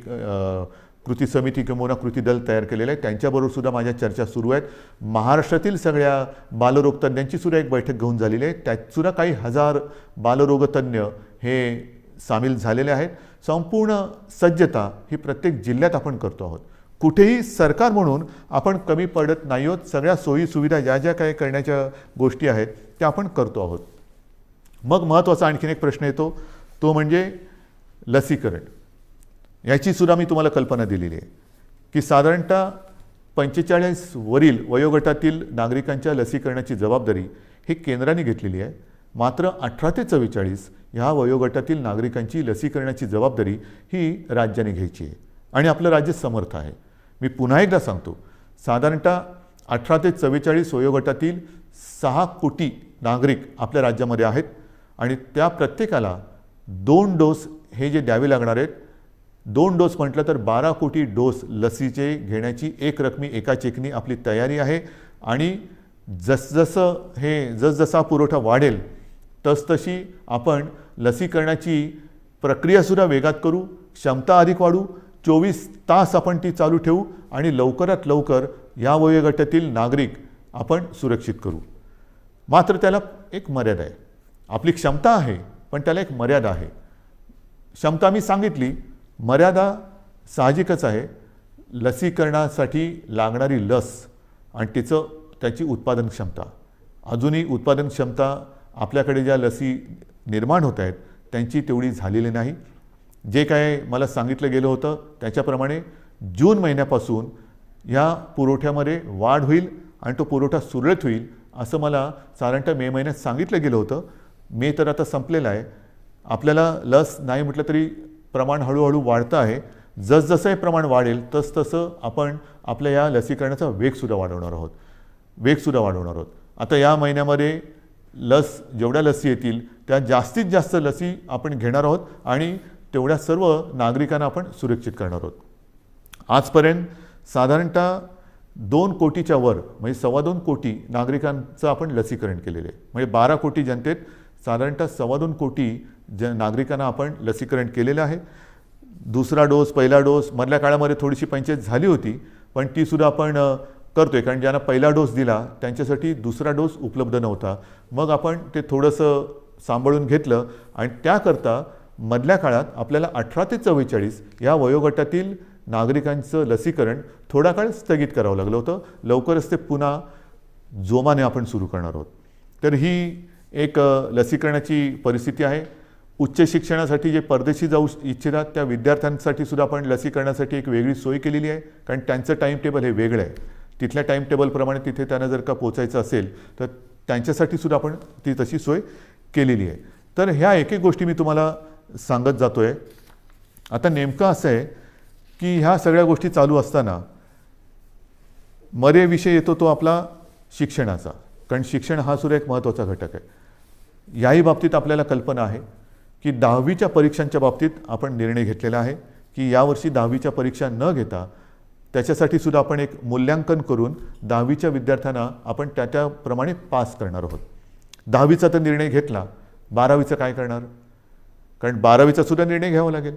कृती समिती किंवा कृती दल तयार केलेलं आहे त्यांच्याबरोबर सुद्धा माझ्या चर्चा सुरू आहेत महाराष्ट्रातील सगळ्या बालरोगतज्ञांची सुद्धा एक बैठक घेऊन झालेली आहे त्यातसुद्धा काही हजार बालरोगतज्ञ हे सामील झालेले आहेत संपूर्ण सज्जता ही प्रत्येक जिल्ह्यात आपण करतो आहोत कुठेही सरकार म्हणून आपण कमी पडत नाही आहोत सगळ्या सोयीसुविधा ज्या ज्या काही करण्याच्या गोष्टी आहेत त्या आपण करतो आहोत मग महत्त्वाचा आणखीन एक प्रश्न येतो तो, म्हणजे लसीकरण याचीसुद्धा मी तुम्हाला कल्पना दिलेली आहे की साधारणतः वरील वयोगटातील नागरिकांच्या लसीकरणाची जबाबदारी ही केंद्राने घेतलेली आहे मात्र अठरा ते चव्वेचाळीस ह्या वयोगटातील नागरिकांची लसीकरणाची जबाबदारी ही राज्याने घ्यायची आहे आणि आपलं राज्य समर्थ आहे मी पुन्हा एकदा सांगतो साधारणतः अठरा ते चव्वेचाळीस वयोगटातील सहा कोटी नागरिक आपल्या राज्यामध्ये आहेत आणि त्या प्रत्येकाला दोन डोस हे जे द्यावे लागणार आहेत दोन डोस म्हटलं तर बारा कोटी डोस लसीचे घेण्याची एक रकमी एका चेकनी आपली तयारी आहे आणि जसजसं हे जसजसा पुरवठा वाढेल तसतशी आपण लसीकरणाची प्रक्रियासुद्धा वेगात करू क्षमता अधिक वाढू चोवीस तास आपण ती चालू ठेवू आणि लवकरात लवकर या वयोगटातील नागरिक आपण सुरक्षित करू मात्र त्याला एक मर्यादा आहे आपली क्षमता आहे पण त्याला एक मर्यादा आहे क्षमता मी सांगितली मर्यादा साहजिकच आहे लसीकरणासाठी लागणारी लस आणि तिचं त्याची उत्पादन क्षमता अजूनही उत्पादन क्षमता आपल्याकडे ज्या लसी निर्माण होत आहेत त्यांची तेवढी झालेली नाही जे काय मला सांगितलं गेलं होतं त्याच्याप्रमाणे जून महिन्यापासून या पुरवठ्यामध्ये वाढ होईल आणि तो पुरवठा सुरळीत होईल असं मला साधारणतः मे महिन्यात सांगितलं गेलं होतं मे तर आता संपलेलं आहे आपल्याला लस नाही म्हटलं तरी प्रमाण हळूहळू वाढतं आहे जसजसं हे प्रमाण वाढेल तसतसं आपण आपल्या या लसीकरणाचा वेगसुद्धा वाढवणार आहोत वेगसुद्धा वाढवणार आहोत आता या महिन्यामध्ये लस जेवढ्या लसी येतील त्या जास्तीत जास्त लसी आपण घेणार आहोत आणि तेवढ्या सर्व नागरिकांना आपण सुरक्षित करणार आहोत आजपर्यंत साधारणतः दोन कोटीच्या वर म्हणजे सव्वा दोन कोटी नागरिकांचं आपण लसीकरण केलेलं आहे म्हणजे बारा कोटी जनतेत साधारणतः सव्वा दोन कोटी ज नागरिकांना आपण लसीकरण केलेलं आहे दुसरा डोस पहिला डोस मधल्या काळामध्ये थोडीशी पंचायत झाली होती पण तीसुद्धा आपण करतोय कारण ज्यांना पहिला डोस दिला त्यांच्यासाठी दुसरा डोस उपलब्ध नव्हता मग आपण ते थोडंसं सांभाळून घेतलं आणि त्याकरता मधल्या काळात आपल्याला अठरा ते चव्वेचाळीस या वयोगटातील नागरिकांचं लसीकरण थोडा काळ स्थगित करावं लागलं होतं लवकरच ते पुन्हा जोमाने आपण सुरू करणार आहोत तर ही एक लसीकरणाची परिस्थिती आहे उच्च शिक्षणासाठी जे परदेशी जाऊ इच्छितात त्या विद्यार्थ्यांसाठी सुद्धा आपण लसीकरणासाठी एक वेगळी सोय केलेली आहे कारण त्यांचं टाईम टेबल हे वेगळं आहे तिथल्या टाईम टेबलप्रमाणे तिथे त्यांना जर का पोचायचं असेल तर त्यांच्यासाठी सुद्धा आपण ती तशी सोय केलेली आहे तर ह्या एक एक गोष्टी मी तुम्हाला सांगत जातोय आता नेमकं असं आहे की ह्या सगळ्या गोष्टी चालू असताना विषय येतो तो आपला शिक्षणाचा कारण शिक्षण हा सुद्धा एक महत्त्वाचा घटक आहे याही बाबतीत आपल्याला कल्पना आहे की दहावीच्या परीक्षांच्या बाबतीत आपण निर्णय घेतलेला आहे की यावर्षी दहावीच्या परीक्षा न घेता त्याच्यासाठी सुद्धा आपण एक मूल्यांकन करून दहावीच्या विद्यार्थ्यांना आपण त्या त्याप्रमाणे पास करणार आहोत दहावीचा तर निर्णय घेतला बारावीचं काय करणार कारण बारावीचा सुद्धा निर्णय घ्यावा लागेल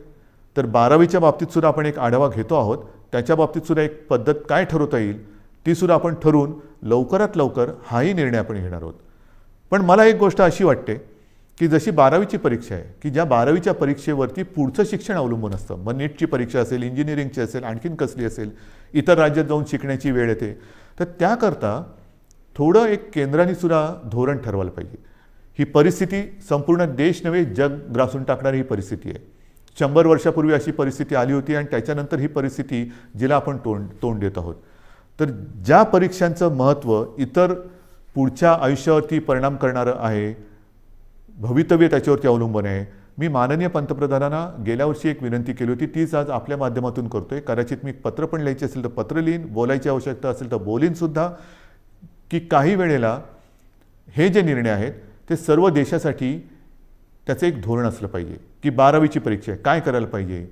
तर बारावीच्या सुद्धा आपण एक आढावा घेतो आहोत त्याच्या बाबतीत सुद्धा एक पद्धत काय ठरवता येईल तीसुद्धा आपण ठरवून लवकरात लवकर हाही निर्णय आपण घेणार आहोत पण मला एक गोष्ट अशी वाटते की जशी बारावीची परीक्षा आहे की ज्या बारावीच्या परीक्षेवरती पुढचं शिक्षण अवलंबून असतं मग नीटची परीक्षा असेल इंजिनिअरिंगची असेल आणखीन कसली असेल इतर राज्यात जाऊन शिकण्याची वेळ येते तर त्याकरता थोडं एक केंद्राने सुद्धा धोरण ठरवायला पाहिजे ही परिस्थिती संपूर्ण देश नव्हे जग ग्रासून टाकणारी ही परिस्थिती आहे शंभर वर्षापूर्वी अशी परिस्थिती आली होती आणि त्याच्यानंतर ही परिस्थिती जिला आपण तोंड तोंड देत आहोत तर ज्या परीक्षांचं महत्त्व इतर पुढच्या आयुष्यावरती परिणाम करणारं आहे भवितव्य त्याच्यावरती अवलंबून आहे मी माननीय पंतप्रधानांना गेल्या वर्षी एक विनंती केली होती तीच आज आपल्या माध्यमातून करतो आहे कदाचित मी पत्र पण लिहायची असेल तर पत्र लिहीन बोलायची आवश्यकता असेल तर बोलीनसुद्धा की काही वेळेला हे जे निर्णय आहेत ते सर्व देशासाठी त्याचं एक धोरण असलं पाहिजे की बारावीची परीक्षा आहे काय करायला पाहिजे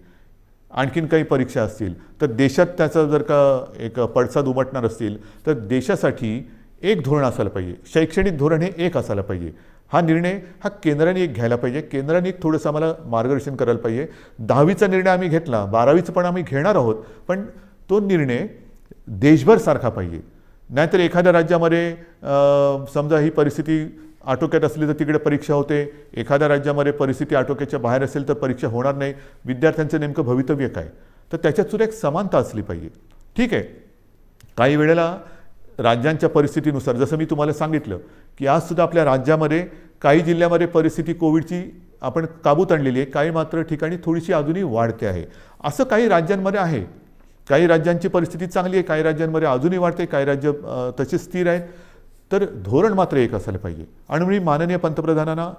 आणखीन काही परीक्षा असतील तर देशात त्याचा जर का एक पडसाद उमटणार असतील तर देशासाठी एक धोरण असायला पाहिजे शैक्षणिक धोरण हे एक असायला पाहिजे हा निर्णय हा केंद्राने एक घ्यायला पाहिजे केंद्राने एक थोडंसं आम्हाला मार्गदर्शन करायला पाहिजे दहावीचा निर्णय आम्ही घेतला बारावीचं पण आम्ही घेणार आहोत पण तो निर्णय देशभर सारखा पाहिजे नाहीतर एखाद्या राज्यामध्ये समजा ही परिस्थिती आटोक्यात असली तर तिकडे परीक्षा होते एखाद्या राज्यामध्ये परिस्थिती आटोक्याच्या बाहेर असेल तर परीक्षा होणार नाही विद्यार्थ्यांचं नेमकं भवितव्य काय तर त्याच्यात एक समानता असली पाहिजे ठीक आहे काही वेळेला राज्यांच्या परिस्थितीनुसार जसं मी तुम्हाला सांगितलं की आजसुद्धा आपल्या राज्यामध्ये काही जिल्ह्यामध्ये परिस्थिती कोविडची आपण काबूत आणलेली आहे काही मात्र ठिकाणी थोडीशी अजूनही वाढते आहे असं काही राज्यांमध्ये आहे काही राज्यांची परिस्थिती चांगली आहे काही राज्यांमध्ये अजूनही वाढते काही राज्य तसे स्थिर आहेत तर धोरण मात्र एक असायला पाहिजे आणि मी माननीय पंतप्रधानांना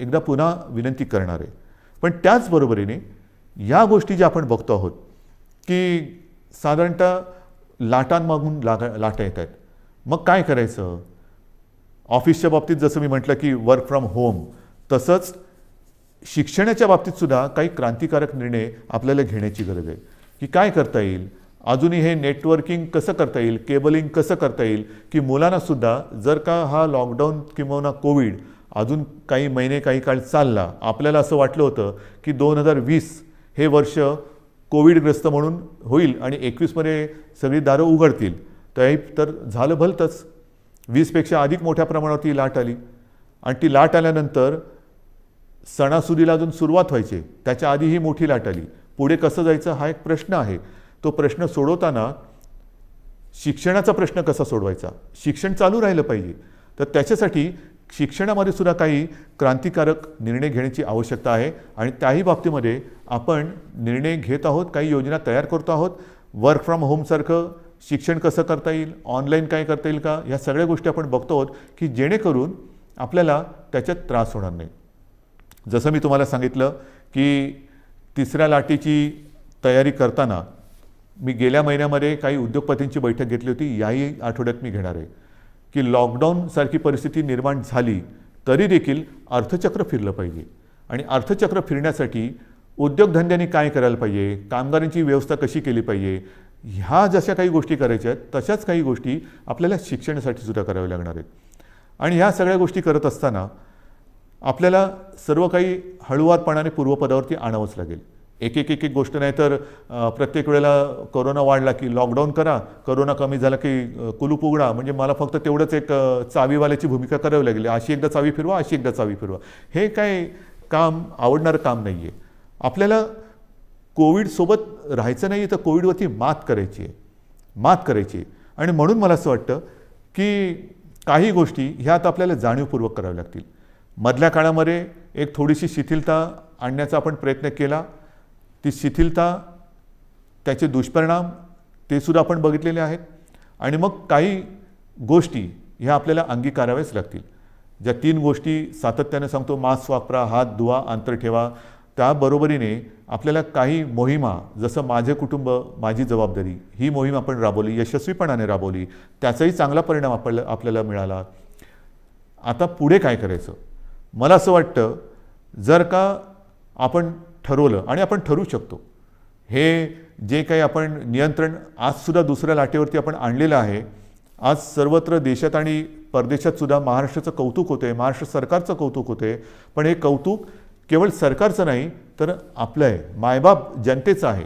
एकदा पुन्हा विनंती करणार आहे पण त्याचबरोबरीने या गोष्टी ज्या आपण बघतो आहोत की साधारणतः लाटांमागून लागा लाटा येत आहेत मग काय करायचं ऑफिसच्या बाबतीत जसं मी म्हटलं की वर्क फ्रॉम होम तसंच शिक्षणाच्या बाबतीतसुद्धा काही क्रांतिकारक निर्णय आपल्याला घेण्याची गरज आहे की काय करता येईल अजूनही हे नेटवर्किंग कसं करता येईल केबलिंग कसं करता येईल की मुलांनासुद्धा जर का हा लॉकडाऊन किंवा कोविड अजून काही महिने काही काळ चालला आपल्याला असं वाटलं होतं की दोन हजार वीस हे वर्ष कोविडग्रस्त म्हणून होईल आणि एकवीसमध्ये सगळी दारं उघडतील तर झालं भलतंच वीसपेक्षा अधिक मोठ्या प्रमाणावर ती लाट आली आणि ती लाट आल्यानंतर सणासुदीला अजून सुरुवात व्हायची त्याच्या आधी ही मोठी लाट आली पुढे कसं जायचं हा एक प्रश्न आहे तो प्रश्न सोडवताना शिक्षणाचा प्रश्न कसा सोडवायचा शिक्षण चालू राहिलं पाहिजे तर त्याच्यासाठी शिक्षणामध्ये सुद्धा काही क्रांतिकारक निर्णय घेण्याची आवश्यकता आहे आणि त्याही बाबतीमध्ये आपण निर्णय घेत आहोत काही योजना तयार करतो आहोत वर्क फ्रॉम होमसारखं शिक्षण कसं करता येईल ऑनलाईन काय करता येईल का ह्या सगळ्या गोष्टी आपण बघतो आहोत की जेणेकरून आपल्याला त्याच्यात त्रास होणार नाही जसं मी तुम्हाला सांगितलं की तिसऱ्या लाटेची तयारी करताना मी गेल्या महिन्यामध्ये काही उद्योगपतींची बैठक घेतली होती याही आठवड्यात मी घेणार आहे की लॉकडाऊनसारखी परिस्थिती निर्माण झाली तरी देखील अर्थचक्र फिरलं पाहिजे आणि अर्थचक्र फिरण्यासाठी उद्योगधंद्यांनी काय करायला पाहिजे कामगारांची व्यवस्था कशी केली पाहिजे ह्या जशा काही गोष्टी करायच्या आहेत तशाच काही गोष्टी आपल्याला शिक्षणासाठी सुद्धा कराव्या लागणार आहेत आणि ह्या सगळ्या गोष्टी करत असताना आपल्याला सर्व काही हळुवारपणाने पूर्वपदावरती आणावंच लागेल एक एक एक एक गोष्ट नाही तर प्रत्येक वेळेला करोना वाढला की लॉकडाऊन करा करोना कमी झाला की कुलूप उघडा म्हणजे मला फक्त तेवढंच एक चावीवाल्याची भूमिका करावी लागली अशी एकदा चावी फिरवा अशी एकदा चावी फिरवा हे काय काम आवडणारं काम नाही आहे आपल्याला कोविडसोबत राहायचं नाही आहे तर कोविडवरती मात करायची आहे मात करायची आहे आणि म्हणून मला असं वाटतं की काही गोष्टी ह्या आता आपल्याला जाणीवपूर्वक कराव्या लागतील मधल्या काळामध्ये एक थोडीशी शिथिलता आणण्याचा आपण प्रयत्न केला ती शिथिलता त्याचे दुष्परिणाम ते सुद्धा आपण बघितलेले आहेत आणि मग काही गोष्टी ह्या आपल्याला अंगीकाराव्याच लागतील ज्या तीन गोष्टी सातत्याने सांगतो मास्क वापरा हात धुवा अंतर ठेवा त्याबरोबरीने आपल्याला काही मोहिमा जसं माझे कुटुंब माझी जबाबदारी ही मोहीम आपण राबवली यशस्वीपणाने राबवली त्याचाही चांगला परिणाम आपल्या आपल्याला मिळाला आता पुढे काय करायचं मला असं वाटतं जर का आपण ठरवलं आणि आपण ठरवू शकतो हे जे काही आपण नियंत्रण आजसुद्धा दुसऱ्या लाटेवरती आपण आणलेलं आहे आज सर्वत्र देशात आणि परदेशातसुद्धा महाराष्ट्राचं कौतुक होतं आहे महाराष्ट्र सरकारचं कौतुक होतंय आहे पण हे कौतुक केवळ सरकारचं नाही तर आपलं आहे मायबाप जनतेचं आहे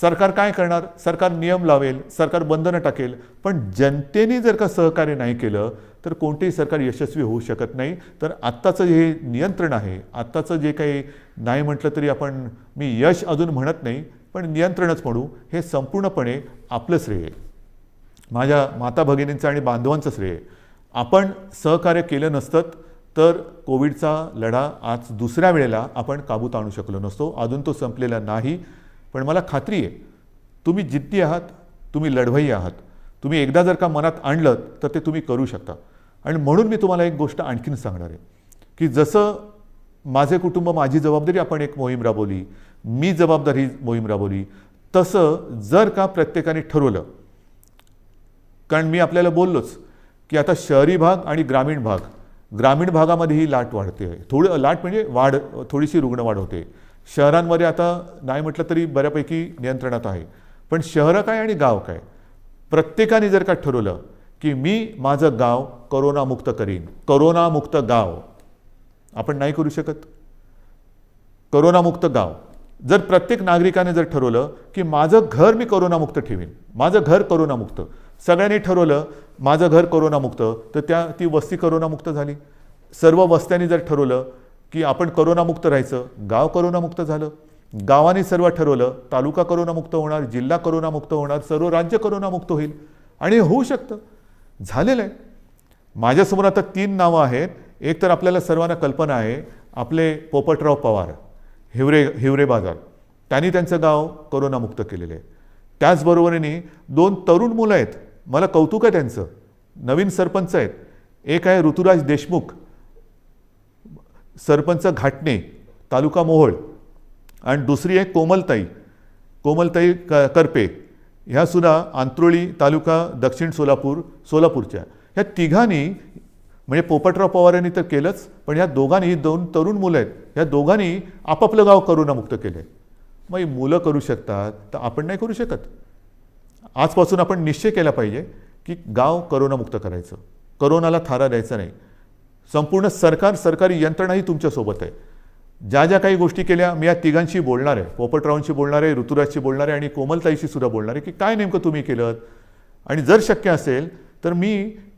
सरकार काय करणार सरकार नियम लावेल सरकार बंधनं टाकेल पण जनतेने जर का सहकार्य नाही केलं तर कोणतेही सरकार यशस्वी होऊ शकत नाही तर आत्ताचं जे नियंत्रण आहे आत्ताचं जे काही नाही म्हटलं तरी आपण मी यश अजून म्हणत नाही पण नियंत्रणच म्हणू हे संपूर्णपणे आपलं श्रेय आहे माझ्या माता भगिनींचं आणि बांधवांचं श्रेय आपण सहकार्य केलं नसतं तर कोविडचा लढा आज दुसऱ्या वेळेला आपण काबूत आणू शकलो नसतो अजून तो संपलेला नाही पण मला खात्री आहे तुम्ही जिद्दी आहात तुम्ही लढवई आहात तुम्ही एकदा जर का मनात आणलं तर ते तुम्ही करू शकता आणि म्हणून मी तुम्हाला एक गोष्ट आणखीन सांगणार आहे की जसं माझे कुटुंब माझी जबाबदारी आपण एक मोहीम राबवली मी जबाबदारी मोहीम राबवली तसं जर का प्रत्येकाने ठरवलं कारण मी आपल्याला बोललोच की आता शहरी भाग आणि ग्रामीण भाग ग्रामीण भागामध्ये ही लाट वाढते आहे थोडं लाट म्हणजे वाढ थोडीशी रुग्ण वाढ होते शहरांमध्ये आता नाही म्हटलं तरी बऱ्यापैकी नियंत्रणात आहे पण शहरं काय आणि गाव काय प्रत्येकाने जर का ठरवलं की मी माझं गाव करोनामुक्त करीन करोनामुक्त गाव आपण नाही करू शकत करोनामुक्त गाव जर प्रत्येक नागरिकाने जर ठरवलं की माझं घर मी करोनामुक्त ठेवीन माझं घर करोनामुक्त सगळ्यांनी ठरवलं माझं घर करोनामुक्त तर त्या ती वस्ती करोनामुक्त झाली सर्व वस्त्यांनी जर ठरवलं की आपण करोनामुक्त राहायचं गाव करोनामुक्त झालं गावाने सर्व ठरवलं तालुका करोनामुक्त होणार जिल्हा करोनामुक्त होणार सर्व राज्य करोनामुक्त होईल आणि होऊ शकतं झालेलं आहे माझ्यासमोर आता तीन नावं आहेत एक तर आपल्याला सर्वांना कल्पना आहे आपले पोपटराव पवार हिवरे हिवरे बाजार त्यांनी त्यांचं गाव करोनामुक्त केलेलं आहे त्याचबरोबरीने दोन तरुण मुलं आहेत मला कौतुक आहे त्यांचं नवीन सरपंच आहेत एक आहे ऋतुराज देशमुख सरपंच घाटणे तालुका मोहोळ आणि दुसरी आहे कोमलताई कोमलताई क करपे सुद्धा आंत्रोळी तालुका दक्षिण सोलापूर सोलापूरच्या ह्या तिघांनी म्हणजे पोपटराव पवार यांनी तर केलंच पण ह्या दोघांनी दोन तरुण मुलं आहेत ह्या दोघांनी आपापलं गाव करोनामुक्त केलं आहे मग ही मुलं करू शकतात तर आपण नाही करू शकत आजपासून आपण निश्चय केला पाहिजे की गाव करोनामुक्त करायचं करोनाला थारा द्यायचा नाही संपूर्ण सरकार सरकारी यंत्रणाही तुमच्यासोबत आहे ज्या ज्या काही गोष्टी केल्या मी या तिघांशी बोलणार आहे पोपटरावांशी बोलणार आहे ऋतुराजशी बोलणार आहे आणि कोमलताईशी सुद्धा बोलणार आहे की काय नेमकं तुम्ही केलं आणि जर शक्य असेल तर मी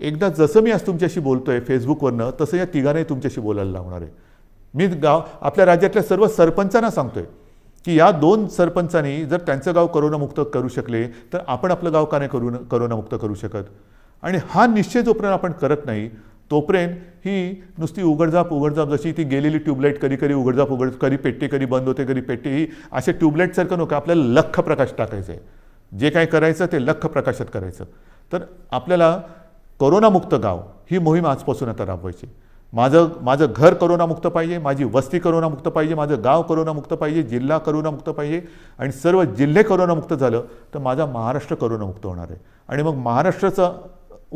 एकदा जसं मी आज तुमच्याशी बोलतो आहे फेसबुकवरनं तसं या तिघांनाही तुमच्याशी बोलायला लावणार आहे मी गाव आपल्या राज्यातल्या सर्व सरपंचांना सांगतोय की या दोन सरपंचांनी जर त्यांचं गाव करोनामुक्त करू शकले तर आपण आपलं गाव का नाही करू करोनामुक्त करू शकत आणि हा निश्चय जोपर्यंत आपण करत नाही तोपर्यंत ही नुसती उघडझाप उघडझाप जशी ती गेलेली ट्यूबलाईट कधी कधी उघडझाप उघड कधी पेटते कधी बंद होते कधी पेटते ही असे ट्यूबलाईटसारखं नको आपल्याला लख प्रकाश टाकायचं आहे जे काय करायचं ते लख प्रकाशात करायचं तर आपल्याला करोनामुक्त गाव ही मोहीम आजपासून आता राबवायची माझं माझं घर करोनामुक्त पाहिजे माझी वस्ती करोनामुक्त पाहिजे माझं गाव करोनामुक्त पाहिजे जिल्हा करोनामुक्त पाहिजे आणि सर्व जिल्हे करोनामुक्त झालं तर माझा महाराष्ट्र करोनामुक्त होणार आहे आणि मग महाराष्ट्राचं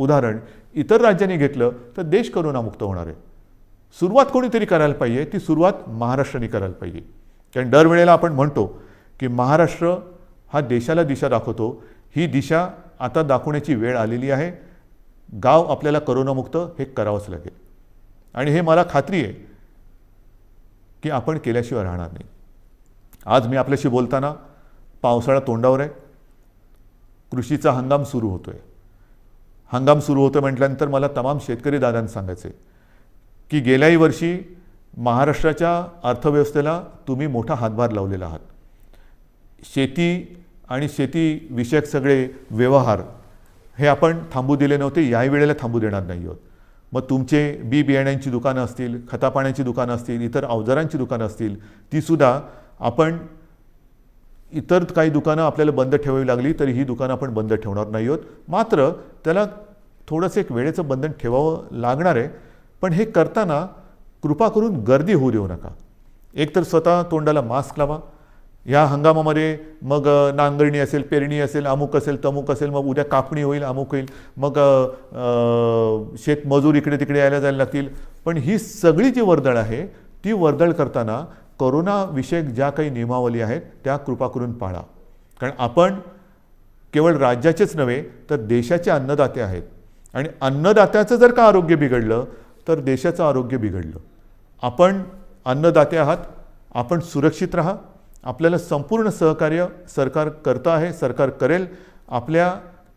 उदाहरण इतर राज्यांनी घेतलं तर देश करोनामुक्त होणार आहे सुरुवात कोणीतरी करायला पाहिजे ती सुरुवात महाराष्ट्राने करायला पाहिजे कारण दरवेळेला आपण म्हणतो की महाराष्ट्र हा देशाला दिशा दाखवतो ही दिशा आता दाखवण्याची वेळ आलेली आहे गाव आपल्याला करोनामुक्त हे करावंच लागेल आणि हे मला खात्री आहे की आपण केल्याशिवाय राहणार नाही आज मी आपल्याशी बोलताना पावसाळा तोंडावर आहे कृषीचा हंगाम सुरू होतो आहे हंगाम सुरू होतं म्हटल्यानंतर मला तमाम शेतकरी दादांना सांगायचे की गेल्याही वर्षी महाराष्ट्राच्या अर्थव्यवस्थेला तुम्ही मोठा हातभार लावलेला आहात शेती आणि शेतीविषयक सगळे व्यवहार हे आपण थांबू दिले नव्हते याही वेळेला थांबू देणार नाही आहोत मग तुमचे बी बियाण्यांची दुकानं असतील खतापाण्याची दुकानं असतील इतर अवजारांची दुकानं असतील तीसुद्धा आपण इतर काही दुकानं आपल्याला बंद ठेवावी लागली तरी ही दुकानं आपण बंद ठेवणार नाही आहोत मात्र त्याला थोडंसं एक वेळेचं बंधन ठेवावं लागणार आहे पण हे करताना कृपा करून गर्दी होऊ देऊ नका एकतर स्वतः तोंडाला मास्क लावा या हंगामामध्ये मग नांगरणी असेल पेरणी असेल अमुक असेल तमुक असेल मग उद्या कापणी होईल अमुक होईल मग शेतमजूर इकडे तिकडे यायला जायला लागतील पण ही सगळी जी वर्दळ आहे ती वर्दळ करताना कोरोनाविषयक ज्या काही नियमावली आहेत त्या कृपा करून पाळा कारण आपण केवळ राज्याचेच नव्हे तर देशाचे अन्नदाते आहेत आणि अन्नदात्याचं जर का आरोग्य बिघडलं तर देशाचं आरोग्य बिघडलं आपण अन्नदाते आहात आपण सुरक्षित राहा आपल्याला संपूर्ण सहकार्य सरकार करत आहे सरकार करेल आपल्या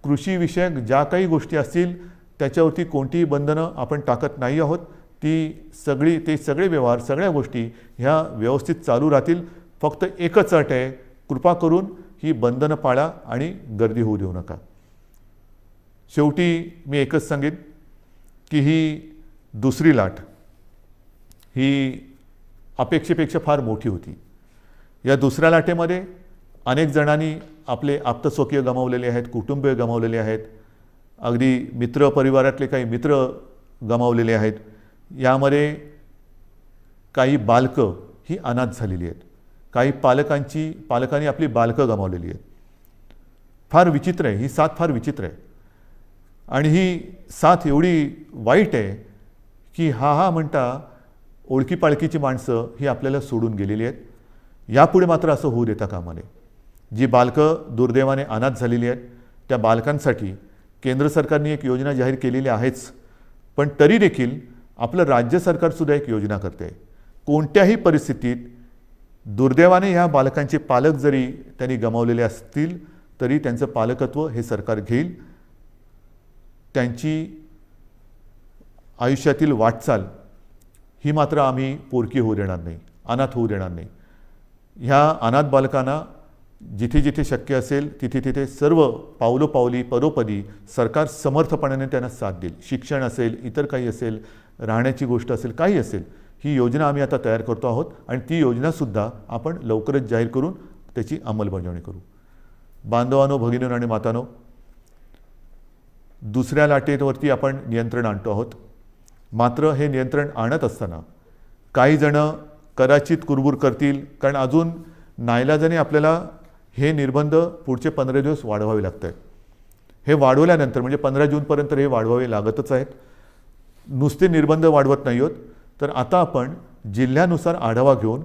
कृषीविषयक ज्या काही गोष्टी असतील त्याच्यावरती कोणतीही बंधनं आपण टाकत नाही आहोत ती सगळी ते सगळे व्यवहार सगळ्या गोष्टी ह्या व्यवस्थित चालू राहतील फक्त एकच अट आहे कृपा करून ही बंधनं पाळा आणि गर्दी होऊ देऊ नका शेवटी मी एकच सांगेन की ही दुसरी लाट ही अपेक्षेपेक्षा फार मोठी होती या दुसऱ्या लाटेमध्ये अनेक जणांनी आपले आप्तस्वकीय गमावलेले आहेत कुटुंबीय गमावलेले आहेत अगदी मित्र परिवारातले काही मित्र गमावलेले आहेत यामध्ये काही बालकं ही अनाथ झालेली आहेत काही पालकांची पालकांनी आपली बालकं गमावलेली आहेत फार विचित्र आहे ही साथ फार विचित्र आहे आणि ही साथ एवढी वाईट आहे की हा हा म्हणता ओळखीपाळखीची माणसं ही आपल्याला सोडून गेलेली आहेत यापुढे मात्र असं होऊ देता कामाने जी बालकं दुर्दैवाने अनाथ झालेली आहेत त्या बालकांसाठी केंद्र सरकारने एक योजना जाहीर केलेली आहेच पण तरी देखील आपलं राज्य सरकारसुद्धा एक योजना करते कोणत्याही परिस्थितीत दुर्दैवाने ह्या बालकांचे पालक जरी त्यांनी गमावलेले असतील तरी त्यांचं पालकत्व हे सरकार घेईल त्यांची आयुष्यातील वाटचाल ही मात्र आम्ही पोरकी होऊ देणार नाही अनाथ होऊ देणार नाही ह्या अनाथ बालकांना जिथे जिथे शक्य असेल तिथे तिथे सर्व पावलोपावली परोपदी सरकार समर्थपणाने त्यांना साथ देईल शिक्षण असेल इतर काही असेल राहण्याची गोष्ट असेल काही असेल ही योजना आम्ही आता तयार करतो आहोत आणि ती योजनासुद्धा आपण लवकरच जाहीर करून त्याची अंमलबजावणी करू बांधवानो भगिनीनो आणि मातानो दुसऱ्या लाटेवरती आपण नियंत्रण आणतो आहोत मात्र हे नियंत्रण आणत असताना काही जणं कदाचित कुरबूर करतील कारण अजून नायलाजाने आपल्याला हे निर्बंध पुढचे पंधरा दिवस वाढवावे लागत आहेत हे वाढवल्यानंतर म्हणजे पंधरा जूनपर्यंत हे वाढवावे लागतच आहेत नुसते निर्बंध वाढवत नाही आहोत तर आता आपण जिल्ह्यानुसार आढावा घेऊन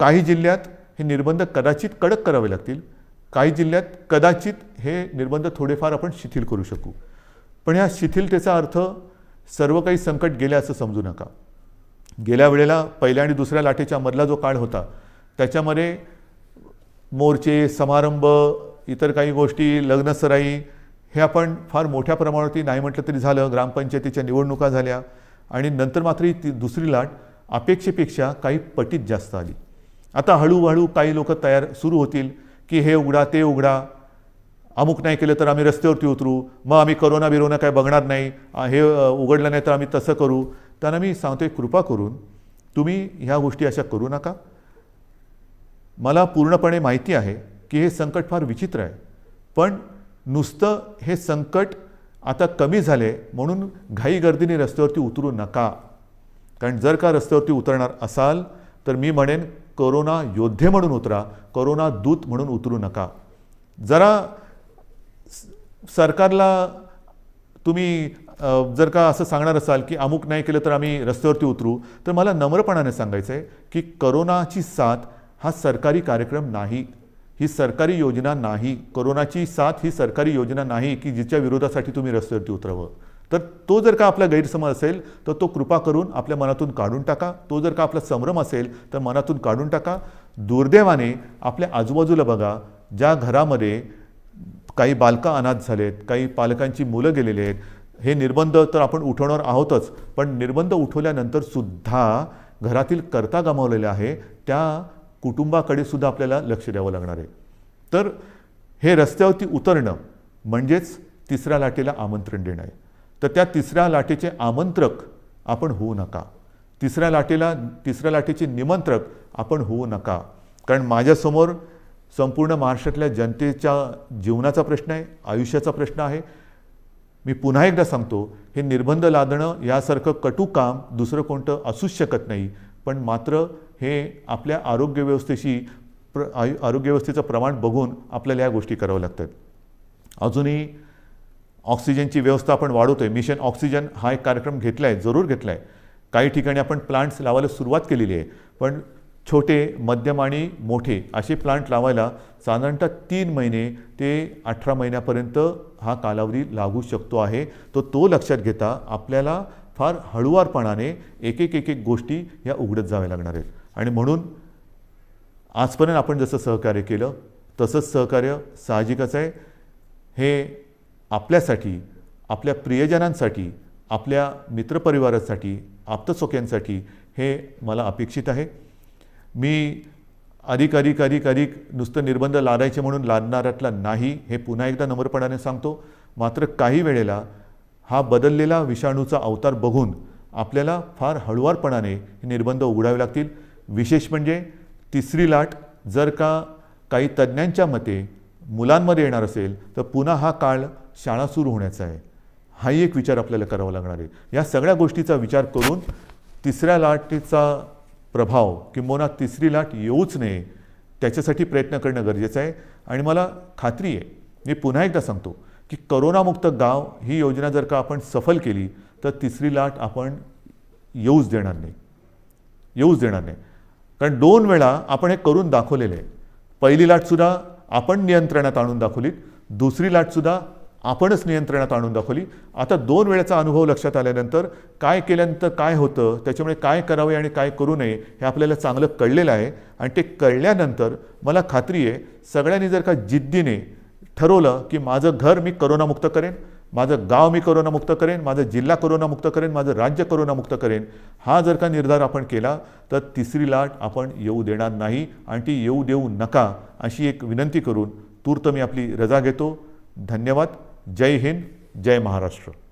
काही जिल्ह्यात हे निर्बंध कदाचित कडक करावे लागतील काही जिल्ह्यात कदाचित हे निर्बंध थोडेफार आपण शिथिल करू शकू पण ह्या शिथिलतेचा अर्थ सर्व काही संकट गेले असं समजू नका गेल्या वेळेला पहिल्या आणि दुसऱ्या लाटेच्या मधला जो काळ होता त्याच्यामध्ये मोर्चे समारंभ इतर काही गोष्टी लग्नसराई हे आपण फार मोठ्या प्रमाणावरती नाही म्हटलं तरी झालं ग्रामपंचायतीच्या निवडणुका झाल्या आणि नंतर मात्र ही ती दुसरी लाट अपेक्षेपेक्षा काही पटीत जास्त आली आता हळूहळू काही लोक तयार सुरू होतील की हे उघडा ते उघडा अमुक नाही केलं तर आम्ही रस्त्यावरती उतरू मग आम्ही करोना बिरोना काय बघणार नाही हे उघडलं नाही तर आम्ही तसं करू त्यांना मी सांगतोय कृपा करून तुम्ही ह्या गोष्टी अशा करू नका मला पूर्णपणे माहिती आहे की हे संकट फार विचित्र आहे पण नुसतं हे संकट आता कमी झाले म्हणून घाई गर्दीने रस्त्यावरती उतरू नका कारण जर का रस्त्यावरती उतरणार असाल तर मी म्हणेन करोना योद्धे म्हणून उतरा करोना दूत म्हणून उतरू नका जरा सरकारला तुम्ही जर का असं सांगणार असाल की अमुक नाही केलं तर आम्ही रस्त्यावरती उतरू तर मला नम्रपणाने सांगायचं आहे की करोनाची साथ हा सरकारी कार्यक्रम नाही ही सरकारी योजना नाही कोरोनाची साथ ही सरकारी योजना नाही की जिच्या विरोधासाठी तुम्ही रस्त्यावरती उतरावं तर तो जर का आपला गैरसमज असेल तर तो कृपा करून आपल्या मनातून काढून टाका तो जर का आपला संभ्रम असेल तर मनातून काढून टाका दुर्दैवाने आपल्या आजूबाजूला बघा ज्या घरामध्ये काही बालका अनाथ झालेत काही पालकांची मुलं गेलेली आहेत हे निर्बंध तर आपण उठवणार आहोतच पण निर्बंध उठवल्यानंतर सुद्धा घरातील करता गमावलेल्या आहे त्या कुटुंबाकडे सुद्धा आपल्याला लक्ष द्यावं लागणार आहे तर हे रस्त्यावरती उतरणं म्हणजेच तिसऱ्या लाटेला आमंत्रण देणं आहे तर त्या तिसऱ्या लाटेचे आमंत्रक आपण होऊ नका तिसऱ्या लाटेला तिसऱ्या लाटेचे निमंत्रक आपण होऊ नका कारण माझ्यासमोर संपूर्ण महाराष्ट्रातल्या जनतेच्या जीवनाचा प्रश्न आहे आयुष्याचा प्रश्न आहे मी पुन्हा एकदा सांगतो हे निर्बंध लादणं यासारखं कटू काम दुसरं कोणतं असूच शकत नाही पण मात्र हे आपल्या आरोग्य व्यवस्थेशी प्र आयु आरोग्यव्यवस्थेचं प्रमाण बघून आपल्याला या गोष्टी कराव्या लागतात अजूनही ऑक्सिजनची व्यवस्था आपण वाढवतो आहे मिशन ऑक्सिजन हा एक कार्यक्रम घेतला आहे जरूर घेतला आहे काही ठिकाणी आपण प्लांट्स लावायला सुरुवात केलेली आहे पण छोटे मध्यम आणि मोठे असे प्लांट लावायला साधारणतः तीन महिने ते अठरा महिन्यापर्यंत हा कालावधी लागू शकतो आहे तो तो लक्षात घेता आपल्याला फार हळुवारपणाने एक एक एक एक गोष्टी ह्या उघडत जाव्या लागणार आहेत आणि म्हणून आजपर्यंत आपण जसं सहकार्य केलं तसंच सहकार्य साहजिकच आहे हे आपल्यासाठी आपल्या प्रियजनांसाठी आपल्या मित्रपरिवारासाठी आप्तसोक्यांसाठी हे मला अपेक्षित आहे मी अधिक अधिक अधिक अधिक नुसतं निर्बंध लादायचे म्हणून लादणाऱ्यातला नाही हे पुन्हा एकदा नम्रपणाने सांगतो मात्र काही वेळेला हा बदललेला विषाणूचा अवतार बघून आपल्याला फार हळुवारपणाने हे निर्बंध उघडावे लागतील विशेष म्हणजे तिसरी लाट जर का काही तज्ज्ञांच्या मते मुलांमध्ये येणार असेल तर पुन्हा हा काळ शाळा सुरू होण्याचा आहे हाही एक विचार आपल्याला करावा लागणार आहे या सगळ्या गोष्टीचा विचार करून तिसऱ्या लाटेचा प्रभाव किंबहुना तिसरी लाट येऊच नये त्याच्यासाठी प्रयत्न करणं गरजेचं आहे आणि मला खात्री आहे मी पुन्हा एकदा सांगतो की करोनामुक्त गाव ही योजना जर का आपण सफल केली तर तिसरी लाट आपण येऊच देणार नाही येऊच देणार नाही कारण दोन वेळा आपण हे करून दाखवलेलं आहे पहिली लाटसुद्धा आपण नियंत्रणात आणून दाखवलीत दुसरी लाटसुद्धा आपणच नियंत्रणात आणून दाखवली आता दोन वेळाचा अनुभव लक्षात आल्यानंतर काय केल्यानंतर काय होतं त्याच्यामुळे काय करावे आणि काय करू नये हे आपल्याला चांगलं कळलेलं आहे आणि ते कळल्यानंतर मला खात्री आहे सगळ्यांनी जर का जिद्दीने ठरवलं की माझं घर मी करोनामुक्त करेन माझं गाव मी करोनामुक्त करेन माझा जिल्हा करोनामुक्त करेन माझं राज्य करोनामुक्त करेन हा जर का निर्धार आपण केला तर तिसरी लाट आपण येऊ देणार नाही आणि ती येऊ देऊ नका अशी एक विनंती करून तूर्त मी आपली रजा घेतो धन्यवाद जय हिंद जय महाराष्ट्र